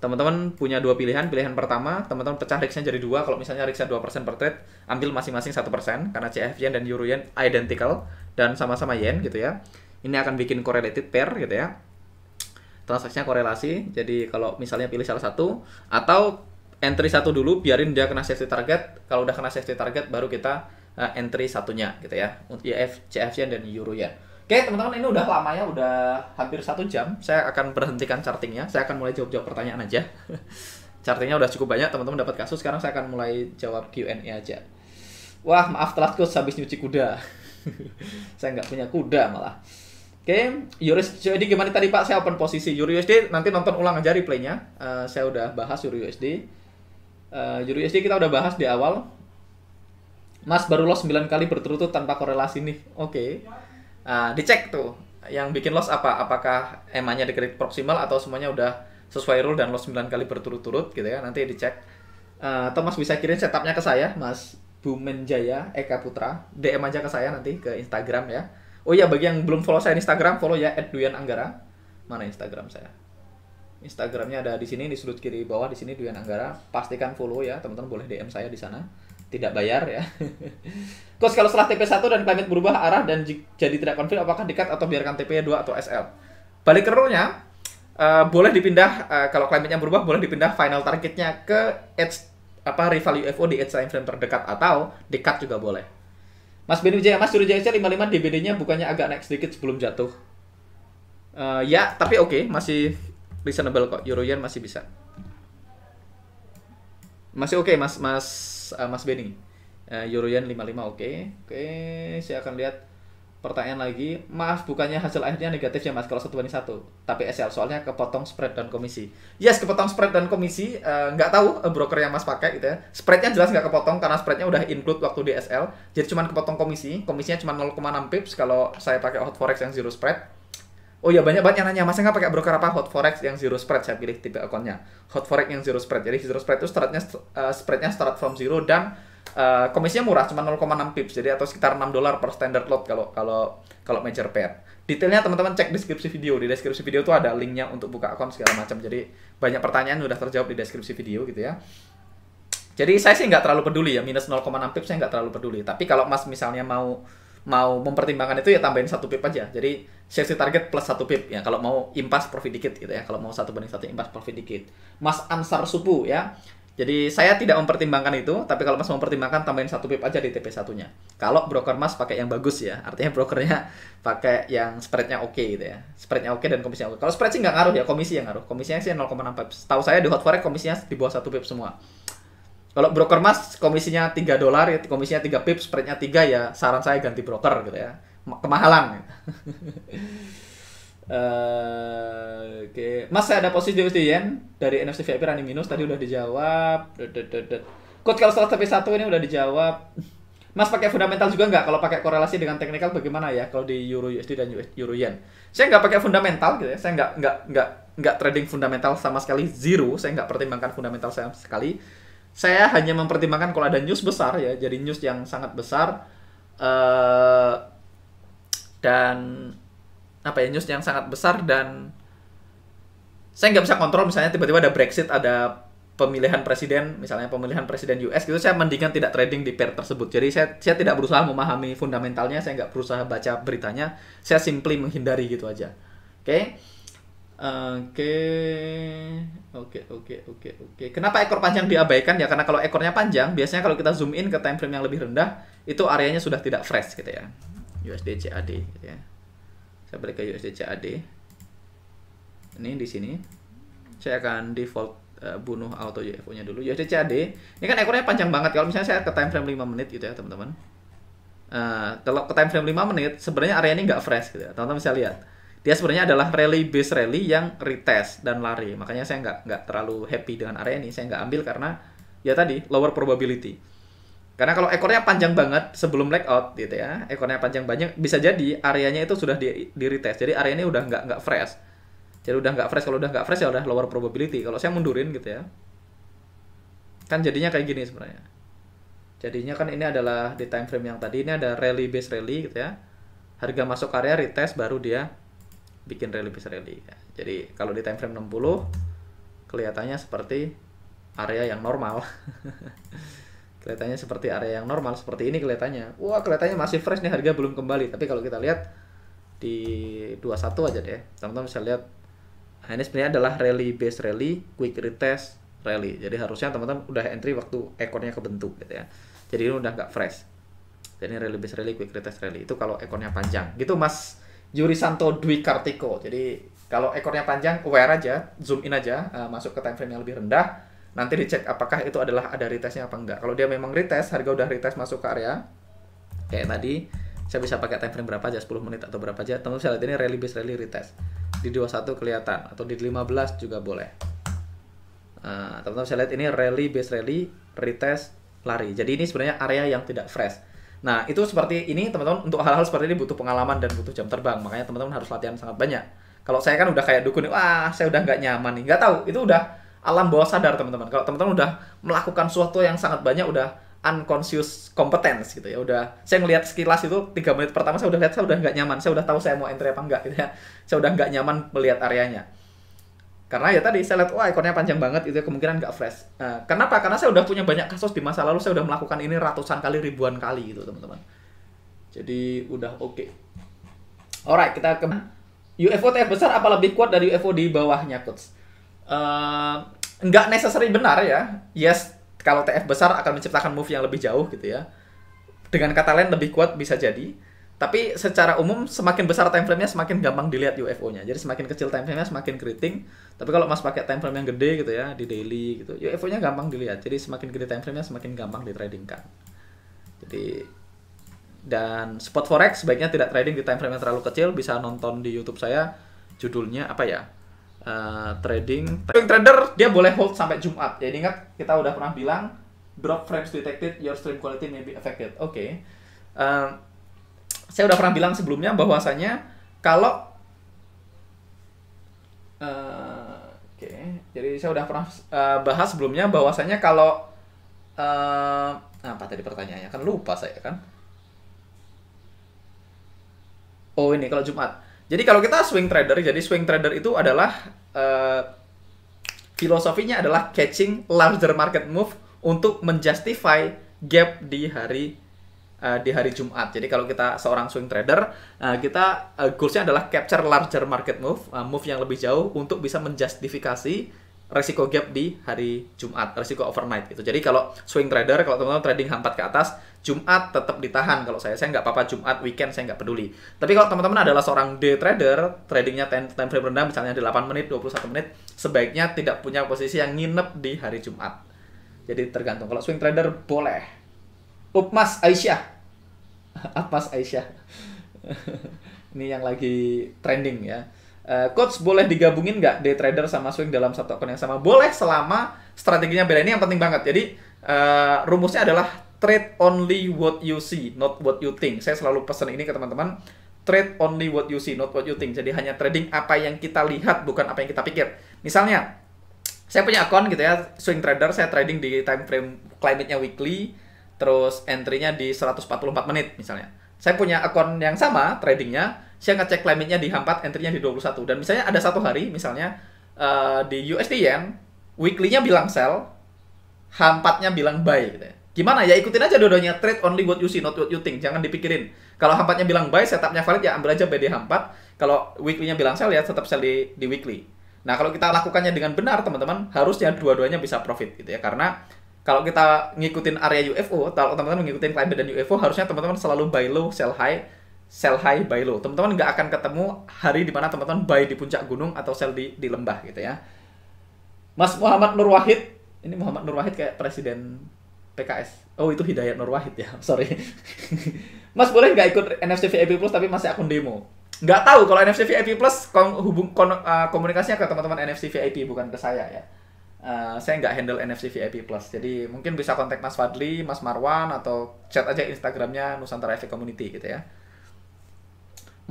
teman-teman punya dua pilihan pilihan pertama teman-teman pecah risknya jadi dua kalau misalnya risknya 2% per trade ambil masing-masing 1% karena CHF yen dan euro yen identical dan sama-sama yen gitu ya. Ini akan bikin correlated pair gitu ya. Transaksinya korelasi. Jadi kalau misalnya pilih salah satu atau entry satu dulu biarin dia kena safety target. Kalau udah kena safety target baru kita uh, entry satunya gitu ya. Untuk IF, e CF dan euro ya. Oke teman-teman ini udah lama ya, udah hampir satu jam. Saya akan berhentikan chartingnya. Saya akan mulai jawab-jawab pertanyaan aja. chartingnya udah cukup banyak, teman-teman dapat kasus. Sekarang saya akan mulai jawab Q&A aja. Wah maaf telat coach habis nyuci kuda. saya nggak punya kuda malah. Oke, okay. Yuris USD gimana tadi Pak? Saya open posisi Euro USD. Nanti nonton ulang aja replaynya. Uh, saya udah bahas Euro USD. Uh, eh, Euro USD kita udah bahas di awal. Mas baru loss 9 kali berturut-turut tanpa korelasi nih. Oke. Okay. Uh, dicek tuh. Yang bikin loss apa? Apakah EM-nya dikredit proximal atau semuanya udah sesuai rule dan loss 9 kali berturut-turut gitu ya. Nanti dicek. Uh, eh, atau Mas bisa kirim setupnya ke saya, Mas Bumen Jaya Eka Putra. DM aja ke saya nanti ke Instagram ya. Oh iya bagi yang belum follow saya di Instagram follow ya Anggara Mana Instagram saya? Instagramnya ada di sini di sudut kiri bawah di sini Duyan Anggara. Pastikan follow ya teman-teman boleh DM saya di sana. Tidak bayar ya. Terus kalau setelah TP1 dan planet berubah arah dan jadi tidak konflik apakah dekat atau biarkan TP2 atau SL? Balik ke rule-nya, uh, eh, boleh dipindah uh, kalau climate'nya berubah boleh dipindah final targetnya ke edge apa rival UFO di edge time frame terdekat atau dekat juga boleh. Mas Beni Wijaya, Mas Surya Jaya 55 DBD-nya bukannya agak naik sedikit sebelum jatuh. Uh, ya, tapi oke, okay, masih reasonable kok. Euro Yen masih bisa. Masih oke okay, Mas Mas uh, Mas Beni. Uh, Euro Yen 55 oke. Okay. Oke, okay, saya akan lihat pertanyaan lagi maaf bukannya hasil akhirnya negatif ya mas kalau satu banding satu tapi SL soalnya kepotong spread dan komisi yes kepotong spread dan komisi eh, nggak uh, tahu eh, broker yang mas pakai gitu ya spreadnya jelas nggak kepotong karena spreadnya udah include waktu di SL jadi cuman kepotong komisi komisinya cuma 0,6 pips kalau saya pakai hot forex yang zero spread Oh iya banyak banget nanya, mas nggak pakai broker apa hot forex yang zero spread? Saya pilih tipe akunnya hot forex yang zero spread. Jadi zero spread itu startnya uh, spreadnya start from zero dan uh, komisinya murah cuma 0,6 pips jadi atau sekitar 6 dolar per standard lot kalau kalau kalau major pair detailnya teman-teman cek deskripsi video di deskripsi video itu ada linknya untuk buka akun segala macam jadi banyak pertanyaan sudah terjawab di deskripsi video gitu ya jadi saya sih nggak terlalu peduli ya minus 0,6 pips saya nggak terlalu peduli tapi kalau mas misalnya mau mau mempertimbangkan itu ya tambahin satu pip aja jadi safety target plus satu pip ya kalau mau impas profit dikit gitu ya kalau mau satu banding satu impas profit dikit Mas Ansar Supu ya jadi saya tidak mempertimbangkan itu, tapi kalau Mas mempertimbangkan tambahin satu pip aja di TP satunya. Kalau broker Mas pakai yang bagus ya, artinya brokernya pakai yang spreadnya oke okay gitu ya. Spreadnya oke okay dan komisinya oke. Okay. Kalau spread sih nggak ngaruh ya, komisi yang ngaruh. Komisinya sih 0,6 pip. Tahu saya di hot forex komisinya di bawah satu pip semua. Kalau broker Mas komisinya 3 dolar ya, komisinya 3 pip, spreadnya 3 ya saran saya ganti broker gitu ya. Kemahalan. Gitu. Uh, Oke, okay. Mas ada posisi ujian dari NFC VIP Rani Minus tadi udah dijawab. Coach kalau salah tapi satu ini udah dijawab. Mas pakai fundamental juga nggak? Kalau pakai korelasi dengan teknikal bagaimana ya? Kalau di Euro USD dan Euro Yen, saya nggak pakai fundamental gitu ya. Saya nggak nggak nggak nggak trading fundamental sama sekali zero. Saya nggak pertimbangkan fundamental sama sekali. Saya hanya mempertimbangkan kalau ada news besar ya. Jadi news yang sangat besar uh, dan apa ya news yang sangat besar dan saya nggak bisa kontrol misalnya tiba-tiba ada Brexit ada pemilihan presiden misalnya pemilihan presiden US gitu saya mendingan tidak trading di pair tersebut jadi saya saya tidak berusaha memahami fundamentalnya saya nggak berusaha baca beritanya saya simply menghindari gitu aja oke Oke, oke, oke, oke, oke. Kenapa ekor panjang diabaikan ya? Karena kalau ekornya panjang, biasanya kalau kita zoom in ke time frame yang lebih rendah, itu areanya sudah tidak fresh gitu ya. USD CAD gitu ya saya balik ke USD CAD ini di sini saya akan default uh, bunuh auto UFO nya dulu USD CAD ini kan ekornya panjang banget kalau misalnya saya ke time frame 5 menit gitu ya teman-teman uh, kalau ke time frame 5 menit sebenarnya area ini nggak fresh gitu ya teman-teman bisa lihat dia sebenarnya adalah rally base rally yang retest dan lari makanya saya nggak nggak terlalu happy dengan area ini saya nggak ambil karena ya tadi lower probability karena kalau ekornya panjang banget sebelum out, gitu ya, ekornya panjang banyak bisa jadi areanya itu sudah di, di retest. Jadi areanya udah nggak nggak fresh. Jadi udah nggak fresh. Kalau udah nggak fresh ya udah lower probability. Kalau saya mundurin gitu ya, kan jadinya kayak gini sebenarnya. Jadinya kan ini adalah di time frame yang tadi ini ada rally base rally gitu ya. Harga masuk area retest baru dia bikin rally base rally. Jadi kalau di time frame 60 kelihatannya seperti area yang normal. kelihatannya seperti area yang normal seperti ini kelihatannya wah kelihatannya masih fresh nih harga belum kembali tapi kalau kita lihat di 21 aja deh teman-teman bisa lihat nah ini sebenarnya adalah rally base rally quick retest rally jadi harusnya teman-teman udah entry waktu ekornya kebentuk gitu ya jadi ini udah nggak fresh jadi rally base rally quick retest rally itu kalau ekornya panjang gitu mas Yuri Santo Dwi Kartiko jadi kalau ekornya panjang aware aja zoom in aja ah, masuk ke time frame yang lebih rendah nanti dicek apakah itu adalah ada retestnya apa enggak kalau dia memang retest harga udah retest masuk ke area kayak tadi saya bisa pakai time frame berapa aja 10 menit atau berapa aja tentu saya lihat ini rally base rally retest di 21 kelihatan atau di 15 juga boleh ah, teman-teman saya lihat ini rally base rally retest lari jadi ini sebenarnya area yang tidak fresh nah itu seperti ini teman-teman untuk hal-hal seperti ini butuh pengalaman dan butuh jam terbang makanya teman-teman harus latihan sangat banyak kalau saya kan udah kayak dukun wah saya udah nggak nyaman nih nggak tahu itu udah alam bawah sadar teman-teman. Kalau teman-teman udah melakukan sesuatu yang sangat banyak udah unconscious competence gitu ya. Udah saya ngelihat sekilas itu tiga menit pertama saya udah lihat saya udah nggak nyaman. Saya udah tahu saya mau entry apa enggak gitu ya. Saya udah nggak nyaman melihat areanya. Karena ya tadi saya lihat wah ekornya panjang banget itu ya, kemungkinan nggak fresh. Uh, kenapa? Karena saya udah punya banyak kasus di masa lalu saya udah melakukan ini ratusan kali ribuan kali gitu teman-teman. Jadi udah oke. Okay. Alright, kita ke UFO TF besar apa lebih kuat dari UFO di bawahnya coach? uh, nggak necessary benar ya. Yes, kalau TF besar akan menciptakan move yang lebih jauh gitu ya. Dengan kata lain lebih kuat bisa jadi. Tapi secara umum semakin besar time frame-nya semakin gampang dilihat UFO-nya. Jadi semakin kecil time frame-nya semakin keriting. Tapi kalau Mas pakai time frame yang gede gitu ya di daily gitu, UFO-nya gampang dilihat. Jadi semakin gede time frame-nya semakin gampang ditradingkan. Jadi dan spot forex sebaiknya tidak trading di time frame yang terlalu kecil, bisa nonton di YouTube saya judulnya apa ya? uh, trading. Swing trader dia boleh hold sampai Jumat. Jadi ingat kita udah pernah bilang drop frames detected, your stream quality may be affected. Oke. Okay. Uh, eh, saya udah pernah bilang sebelumnya bahwasanya kalau uh, oke, okay. jadi saya udah pernah uh, bahas sebelumnya bahwasanya kalau uh, apa tadi pertanyaannya kan lupa saya kan. Oh ini kalau Jumat. Jadi kalau kita swing trader, jadi swing trader itu adalah uh, filosofinya adalah catching larger market move untuk menjustify gap di hari uh, di hari Jumat. Jadi kalau kita seorang swing trader, uh, kita uh, goalsnya adalah capture larger market move, uh, move yang lebih jauh untuk bisa menjustifikasi resiko gap di hari Jumat, resiko overnight gitu. Jadi kalau swing trader, kalau teman-teman trading H4 ke atas, Jumat tetap ditahan. Kalau saya, saya nggak apa-apa Jumat, weekend saya nggak peduli. Tapi kalau teman-teman adalah seorang day trader, tradingnya time, time frame rendah misalnya 8 menit, 21 menit, sebaiknya tidak punya posisi yang nginep di hari Jumat. Jadi tergantung. Kalau swing trader boleh. Upmas Aisyah. Upmas Aisyah. Ini yang lagi trending ya Eh, coach boleh digabungin nggak day trader sama swing dalam satu akun yang sama? Boleh selama strateginya beda ini yang penting banget. Jadi uh, rumusnya adalah trade only what you see, not what you think. Saya selalu pesan ini ke teman-teman. Trade only what you see, not what you think. Jadi hanya trading apa yang kita lihat, bukan apa yang kita pikir. Misalnya, saya punya akun gitu ya, swing trader, saya trading di time frame climate-nya weekly, terus entry-nya di 144 menit misalnya. Saya punya akun yang sama tradingnya, saya ngecek limitnya di H4, entry-nya di 21. Dan misalnya ada satu hari, misalnya uh, di USD Yen, weekly-nya bilang sell, H4-nya bilang buy gitu ya. Gimana ya ikutin aja dodonya trade only what you see not what you think. Jangan dipikirin. Kalau H4-nya bilang buy, setup-nya valid ya ambil aja BD H4. Kalau weekly-nya bilang sell ya tetap sell di, di weekly. Nah, kalau kita lakukannya dengan benar, teman-teman, harusnya dua-duanya bisa profit gitu ya. Karena kalau kita ngikutin area UFO, kalau teman-teman ngikutin climate dan UFO, harusnya teman-teman selalu buy low, sell high, sell high buy low. Teman-teman nggak akan ketemu hari di mana teman-teman buy di puncak gunung atau sell di, di lembah gitu ya. Mas Muhammad Nur Wahid, ini Muhammad Nur Wahid kayak presiden PKS. Oh itu Hidayat Nur Wahid ya, sorry. Mas boleh nggak ikut NFC VIP Plus tapi masih akun demo? Nggak tahu kalau NFC VIP Plus kom hubung kon eh, komunikasinya ke teman-teman NFC VIP bukan ke saya ya. Uh, saya nggak handle NFC VIP Plus, jadi mungkin bisa kontak Mas Fadli, Mas Marwan, atau chat aja Instagramnya Nusantara FC Community gitu ya.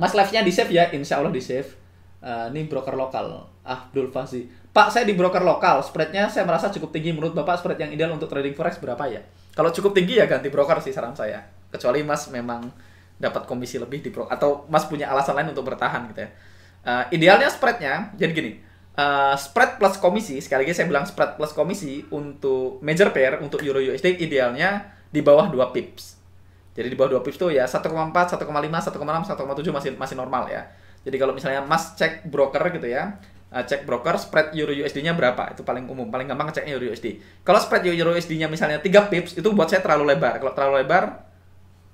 Mas live-nya di save ya, insya Allah di save. Uh, eh, ini broker lokal, ah, Abdul Fazi. Pak, saya di broker lokal, spreadnya saya merasa cukup tinggi. Menurut Bapak, spread yang ideal untuk trading forex berapa ya? Kalau cukup tinggi ya ganti broker sih saran saya. Kecuali Mas memang dapat komisi lebih di broker, atau Mas punya alasan lain untuk bertahan gitu ya. Uh, idealnya spreadnya, jadi gini, uh, spread plus komisi, sekali lagi saya bilang spread plus komisi untuk major pair, untuk Euro USD idealnya di bawah 2 pips jadi di bawah 2 pips tuh ya 1,4, 1,5, 1,6, 1,7 masih masih normal ya. Jadi kalau misalnya Mas cek broker gitu ya, eh, cek broker spread euro USD-nya berapa? Itu paling umum, paling gampang ngeceknya euro USD. Kalau spread euro USD-nya misalnya 3 pips, itu buat saya terlalu lebar. Kalau terlalu lebar,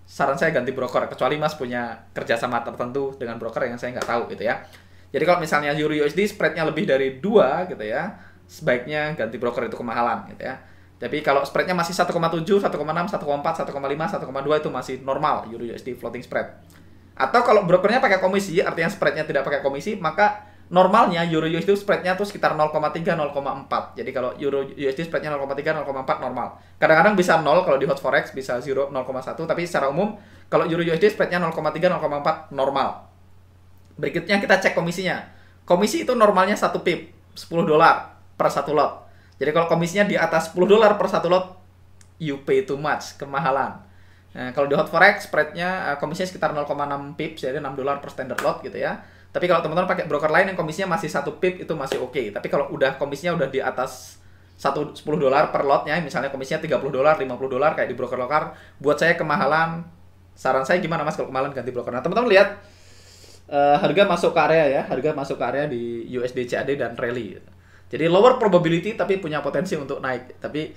saran saya ganti broker kecuali Mas punya kerjasama tertentu dengan broker yang saya nggak tahu gitu ya. Jadi kalau misalnya euro USD spreadnya lebih dari dua gitu ya, sebaiknya ganti broker itu kemahalan gitu ya. Tapi kalau spreadnya masih 1,7, 1,6, 1,4, 1,5, 1,2 itu masih normal Euro USD floating spread. Atau kalau brokernya pakai komisi, artinya spreadnya tidak pakai komisi, maka normalnya Euro USD spreadnya tuh sekitar 0,3, 0,4. Jadi kalau Euro USD spreadnya 0,3, 0,4 normal. Kadang-kadang bisa 0 kalau di hot forex, bisa 0, 0,1. Tapi secara umum kalau Euro USD spreadnya 0,3, 0,4 normal. Berikutnya kita cek komisinya. Komisi itu normalnya 1 pip, 10 dolar per satu lot jadi kalau komisinya di atas 10 dolar per satu lot, you pay too much, kemahalan. Nah, kalau di hot forex spreadnya eh, komisinya sekitar 0,6 pips, jadi 6 dolar per standard lot gitu ya. Tapi kalau teman-teman pakai broker lain yang komisinya masih satu pip itu masih oke. Okay. Tapi kalau udah komisinya udah di atas satu 10 dolar per lotnya, misalnya komisinya 30 dolar, 50 dolar kayak di broker lokal, buat saya kemahalan. Saran saya gimana Mas kalau kemahalan ganti broker? Nah, teman-teman lihat uh, harga masuk ke area ya, harga masuk ke area di USD CAD dan rally. Jadi lower probability tapi punya potensi untuk naik. Tapi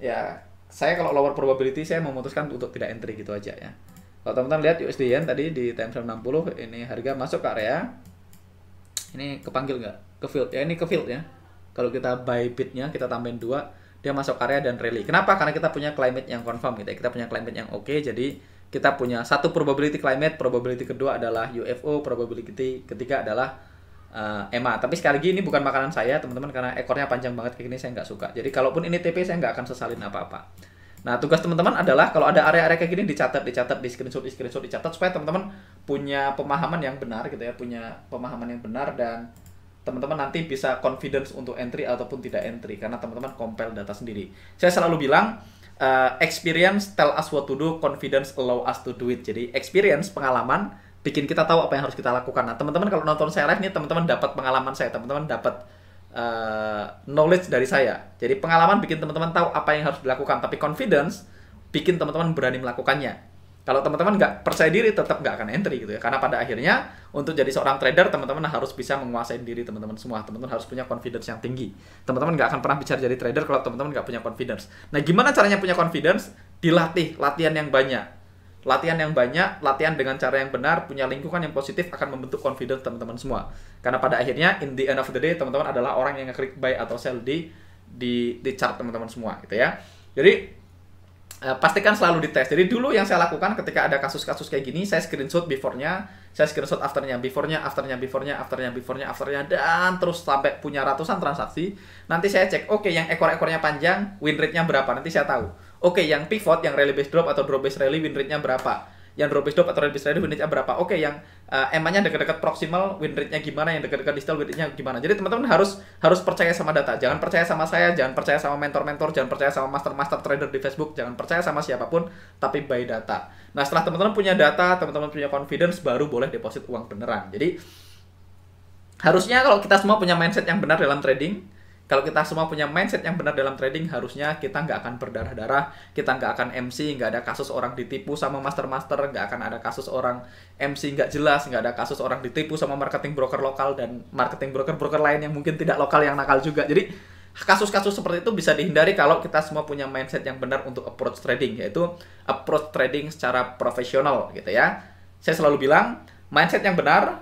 ya saya kalau lower probability saya memutuskan untuk tidak entry gitu aja ya. Kalau teman-teman lihat USD Yen tadi di time frame 60 ini harga masuk ke area ini kepanggil nggak ke field ya ini ke field ya kalau kita buy bidnya kita tambahin dua dia masuk area dan rally kenapa karena kita punya climate yang confirm gitu ya kita punya climate yang oke okay, jadi kita punya satu probability climate probability kedua adalah UFO probability ketiga adalah uh, Emma. Tapi sekali lagi ini bukan makanan saya teman-teman karena ekornya panjang banget kayak gini saya nggak suka. Jadi kalaupun ini TP saya nggak akan sesalin apa-apa. Nah tugas teman-teman adalah kalau ada area-area kayak gini dicatat, dicatat, di screenshot, di screenshot, dicatat supaya teman-teman punya pemahaman yang benar gitu ya, punya pemahaman yang benar dan teman-teman nanti bisa confidence untuk entry ataupun tidak entry karena teman-teman compile data sendiri. Saya selalu bilang uh, experience tell us what to do, confidence allow us to do it. Jadi experience pengalaman bikin kita tahu apa yang harus kita lakukan. Nah, teman-teman kalau nonton saya live nih, teman-teman dapat pengalaman saya, teman-teman dapat uh, knowledge dari saya. Jadi pengalaman bikin teman-teman tahu apa yang harus dilakukan, tapi confidence bikin teman-teman berani melakukannya. Kalau teman-teman nggak percaya diri, tetap nggak akan entry gitu ya. Karena pada akhirnya untuk jadi seorang trader, teman-teman harus bisa menguasai diri teman-teman semua. Teman-teman harus punya confidence yang tinggi. Teman-teman nggak akan pernah bicara jadi trader kalau teman-teman nggak punya confidence. Nah, gimana caranya punya confidence? Dilatih, latihan yang banyak latihan yang banyak, latihan dengan cara yang benar, punya lingkungan yang positif akan membentuk confidence teman-teman semua. Karena pada akhirnya in the end of the day teman-teman adalah orang yang ngeklik buy atau sell di di di chart teman-teman semua gitu ya. Jadi eh, pastikan selalu dites. Jadi dulu yang saya lakukan ketika ada kasus-kasus kayak gini, saya screenshot before-nya, saya screenshot afternya, before-nya, afternya, before-nya, afternya, before-nya, afternya, dan terus sampai punya ratusan transaksi. Nanti saya cek, oke okay, yang ekor-ekornya panjang, win rate-nya berapa, nanti saya tahu Oke, okay, yang pivot, yang rally based drop atau drop base rally win rate-nya berapa? Yang drop base drop atau rally base rally win rate-nya berapa? Oke, okay, yang uh, eh, EMA-nya dekat-dekat proximal win rate-nya gimana? Yang dekat-dekat distal win rate-nya gimana? Jadi teman-teman harus harus percaya sama data. Jangan percaya sama saya, jangan percaya sama mentor-mentor, jangan percaya sama master-master trader di Facebook, jangan percaya sama siapapun, tapi by data. Nah, setelah teman-teman punya data, teman-teman punya confidence, baru boleh deposit uang beneran. Jadi harusnya kalau kita semua punya mindset yang benar dalam trading, kalau kita semua punya mindset yang benar dalam trading harusnya kita nggak akan berdarah-darah kita nggak akan MC nggak ada kasus orang ditipu sama master-master nggak akan ada kasus orang MC nggak jelas nggak ada kasus orang ditipu sama marketing broker lokal dan marketing broker-broker lain yang mungkin tidak lokal yang nakal juga jadi kasus-kasus seperti itu bisa dihindari kalau kita semua punya mindset yang benar untuk approach trading yaitu approach trading secara profesional gitu ya saya selalu bilang mindset yang benar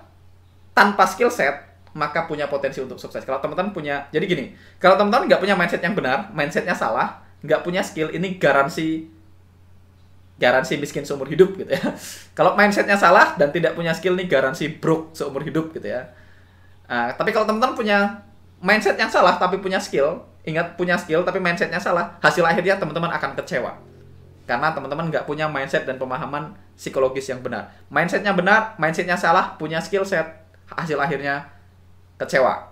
tanpa skill set maka punya potensi untuk sukses. Kalau teman-teman punya, jadi gini, kalau teman-teman nggak punya mindset yang benar, mindsetnya salah, nggak punya skill, ini garansi garansi miskin seumur hidup gitu ya. kalau mindsetnya salah dan tidak punya skill ini garansi broke seumur hidup gitu ya. Nah, tapi kalau teman-teman punya mindset yang salah tapi punya skill, ingat punya skill tapi mindsetnya salah, hasil akhirnya teman-teman akan kecewa. Karena teman-teman nggak punya mindset dan pemahaman psikologis yang benar. Mindsetnya benar, mindsetnya salah, punya skill set, hasil akhirnya kecewa.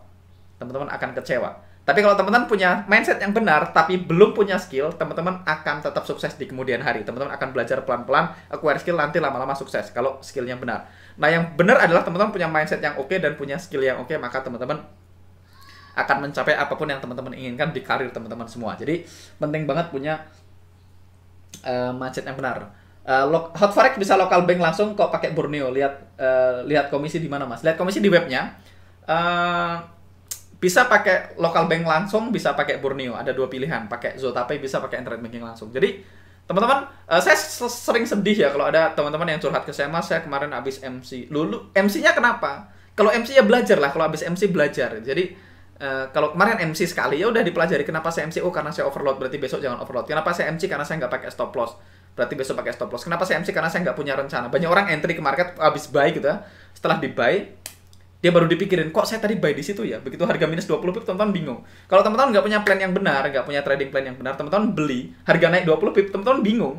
Teman-teman akan kecewa. Tapi kalau teman-teman punya mindset yang benar tapi belum punya skill, teman-teman akan tetap sukses di kemudian hari. Teman-teman akan belajar pelan-pelan, acquire skill nanti lama-lama sukses kalau skillnya benar. Nah, yang benar adalah teman-teman punya mindset yang oke okay dan punya skill yang oke, okay, maka teman-teman akan mencapai apapun yang teman-teman inginkan di karir teman-teman semua. Jadi, penting banget punya uh, mindset yang benar. Uh, eh, Hot Forex bisa lokal bank langsung kok pakai Borneo. Lihat uh, lihat komisi di mana, Mas? Lihat komisi di webnya Eh, bisa pakai local bank langsung, bisa pakai Borneo. Ada dua pilihan, pakai Zotape bisa pakai internet banking langsung. Jadi teman-teman, uh, saya sering sedih ya kalau ada teman-teman yang curhat ke saya, mas saya kemarin habis MC. Lulu, MC-nya kenapa? Kalau MC ya belajar lah, kalau habis MC belajar. Jadi Uh, kalau kemarin MC sekali ya udah dipelajari kenapa saya MC oh karena saya overload berarti besok jangan overload kenapa saya MC karena saya nggak pakai stop loss berarti besok pakai stop loss. Kenapa saya MC? Karena saya nggak punya rencana. Banyak orang entry ke market habis buy gitu ya. Setelah di buy, dia baru dipikirin kok saya tadi buy di situ ya begitu harga minus 20 pip teman-teman bingung kalau teman-teman nggak punya plan yang benar nggak punya trading plan yang benar teman-teman beli harga naik 20 pip teman-teman bingung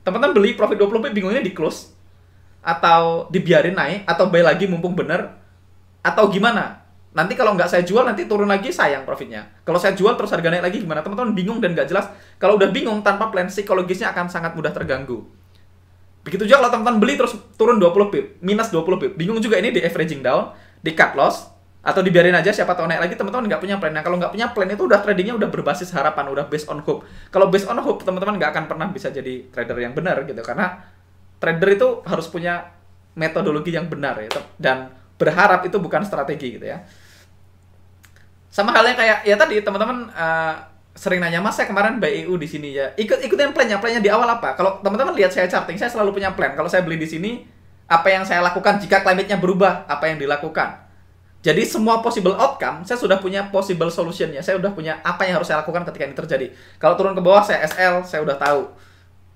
teman-teman beli profit 20 pip bingungnya di close atau dibiarin naik atau buy lagi mumpung bener atau gimana nanti kalau nggak saya jual nanti turun lagi sayang profitnya kalau saya jual terus harga naik lagi gimana teman-teman bingung dan nggak jelas kalau udah bingung tanpa plan psikologisnya akan sangat mudah terganggu Begitu juga kalau teman-teman beli terus turun 20 pip, minus 20 pip. Bingung juga ini di averaging down di cut loss atau dibiarin aja siapa tahu naik lagi teman-teman nggak punya plan. Nah kalau nggak punya plan itu udah tradingnya udah berbasis harapan, udah based on hope. Kalau based on hope teman-teman nggak akan pernah bisa jadi trader yang benar gitu karena trader itu harus punya metodologi yang benar ya dan berharap itu bukan strategi gitu ya. Sama halnya kayak ya tadi teman-teman uh, sering nanya mas saya kemarin buy e di sini ya ikut ikutin plannya plannya di awal apa? Kalau teman-teman lihat saya charting saya selalu punya plan. Kalau saya beli di sini apa yang saya lakukan jika climate-nya berubah, apa yang dilakukan. Jadi semua possible outcome, saya sudah punya possible solution-nya. Saya sudah punya apa yang harus saya lakukan ketika ini terjadi. Kalau turun ke bawah saya SL, saya sudah tahu.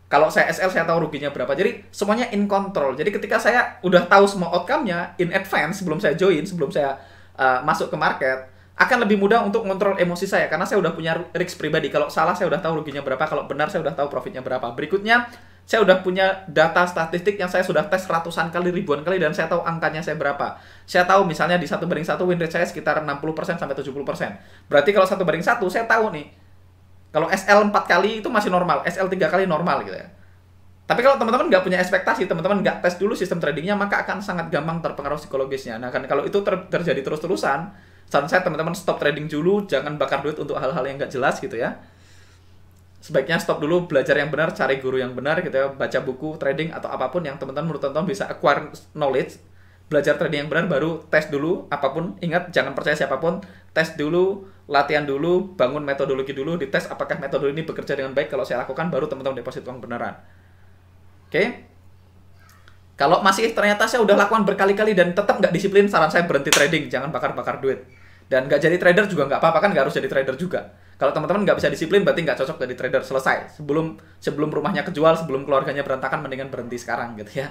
Kalau saya SL saya tahu ruginya berapa. Jadi semuanya in control. Jadi ketika saya udah tahu semua outcome-nya in advance sebelum saya join, sebelum saya uh, masuk ke market, akan lebih mudah untuk mengontrol emosi saya karena saya sudah punya risk pribadi. Kalau salah saya sudah tahu ruginya berapa, kalau benar saya sudah tahu profitnya berapa. Berikutnya saya udah punya data statistik yang saya sudah tes ratusan kali, ribuan kali, dan saya tahu angkanya saya berapa. Saya tahu misalnya di satu banding satu win rate saya sekitar 60% sampai 70%. Berarti kalau satu banding satu saya tahu nih, kalau SL 4 kali itu masih normal, SL 3 kali normal gitu ya. Tapi kalau teman-teman nggak punya ekspektasi, teman-teman nggak tes dulu sistem tradingnya, maka akan sangat gampang terpengaruh psikologisnya. Nah, kan kalau itu ter terjadi terus-terusan, saran saya teman-teman stop trading dulu, jangan bakar duit untuk hal-hal yang nggak jelas gitu ya sebaiknya stop dulu belajar yang benar, cari guru yang benar gitu ya, baca buku trading atau apapun yang teman-teman menurut teman-teman bisa acquire knowledge, belajar trading yang benar baru tes dulu apapun, ingat jangan percaya siapapun, tes dulu, latihan dulu, bangun metodologi dulu, dites apakah metode ini bekerja dengan baik kalau saya lakukan baru teman-teman deposit uang beneran. Oke? Okay? Kalau masih ternyata saya udah lakukan berkali-kali dan tetap nggak disiplin, saran saya berhenti trading, jangan bakar-bakar duit. Dan nggak jadi trader juga nggak apa-apa kan nggak harus jadi trader juga kalau teman-teman nggak bisa disiplin berarti nggak cocok jadi trader selesai. Sebelum sebelum rumahnya kejual, sebelum keluarganya berantakan mendingan berhenti sekarang gitu ya.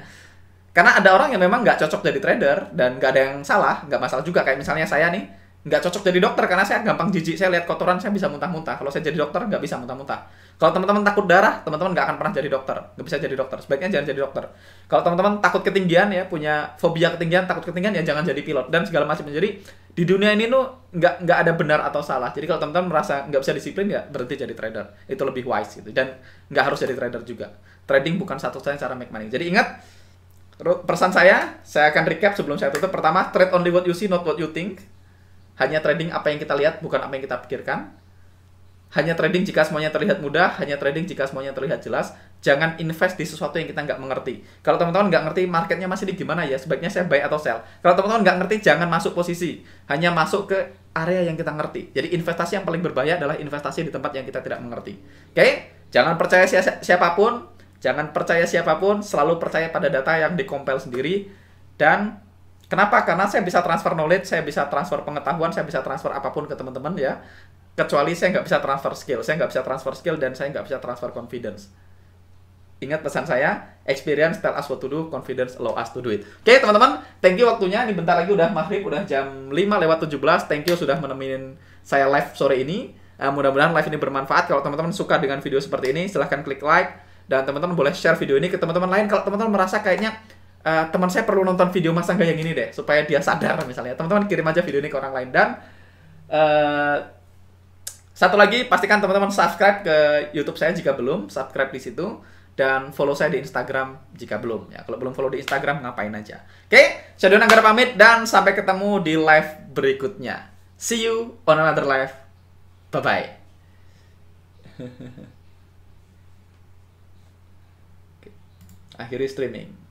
Karena ada orang yang memang nggak cocok jadi trader dan nggak ada yang salah, nggak masalah juga. Kayak misalnya saya nih, nggak cocok jadi dokter karena saya gampang jijik saya lihat kotoran saya bisa muntah-muntah kalau saya jadi dokter nggak bisa muntah-muntah kalau teman-teman takut darah teman-teman nggak akan pernah jadi dokter nggak bisa jadi dokter sebaiknya jangan jadi dokter kalau teman-teman takut ketinggian ya punya fobia ketinggian takut ketinggian ya jangan jadi pilot dan segala macam jadi di dunia ini tuh nggak nggak ada benar atau salah jadi kalau teman-teman merasa nggak bisa disiplin ya berhenti jadi trader itu lebih wise gitu dan nggak harus jadi trader juga trading bukan satu-satunya cara make money jadi ingat pesan saya saya akan recap sebelum saya tutup pertama trade only what you see not what you think hanya trading apa yang kita lihat, bukan apa yang kita pikirkan. Hanya trading jika semuanya terlihat mudah, hanya trading jika semuanya terlihat jelas. Jangan invest di sesuatu yang kita nggak mengerti. Kalau teman-teman nggak ngerti marketnya masih di gimana ya, sebaiknya saya buy atau sell. Kalau teman-teman nggak ngerti, jangan masuk posisi. Hanya masuk ke area yang kita ngerti. Jadi investasi yang paling berbahaya adalah investasi di tempat yang kita tidak mengerti. Oke? Okay? Jangan percaya si siapapun, jangan percaya siapapun, selalu percaya pada data yang dikompel sendiri, dan Kenapa? Karena saya bisa transfer knowledge, saya bisa transfer pengetahuan, saya bisa transfer apapun ke teman-teman ya. Kecuali saya nggak bisa transfer skill, saya nggak bisa transfer skill dan saya nggak bisa transfer confidence. Ingat pesan saya, experience tell us what to do, confidence allow us to do it. Oke okay, teman-teman, thank you waktunya. Ini bentar lagi udah maghrib, udah jam 5 lewat 17. Thank you sudah menemuin saya live sore ini. Uh, Mudah-mudahan live ini bermanfaat. Kalau teman-teman suka dengan video seperti ini, silahkan klik like. Dan teman-teman boleh share video ini ke teman-teman lain. Kalau teman-teman merasa kayaknya uh, teman saya perlu nonton video Mas Angga yang ini deh supaya dia sadar misalnya. Teman-teman kirim aja video ini ke orang lain dan uh, satu lagi pastikan teman-teman subscribe ke YouTube saya jika belum, subscribe di situ dan follow saya di Instagram jika belum ya. Kalau belum follow di Instagram ngapain aja. Oke, okay? saya gara pamit dan sampai ketemu di live berikutnya. See you on another live. Bye bye. Akhiri streaming.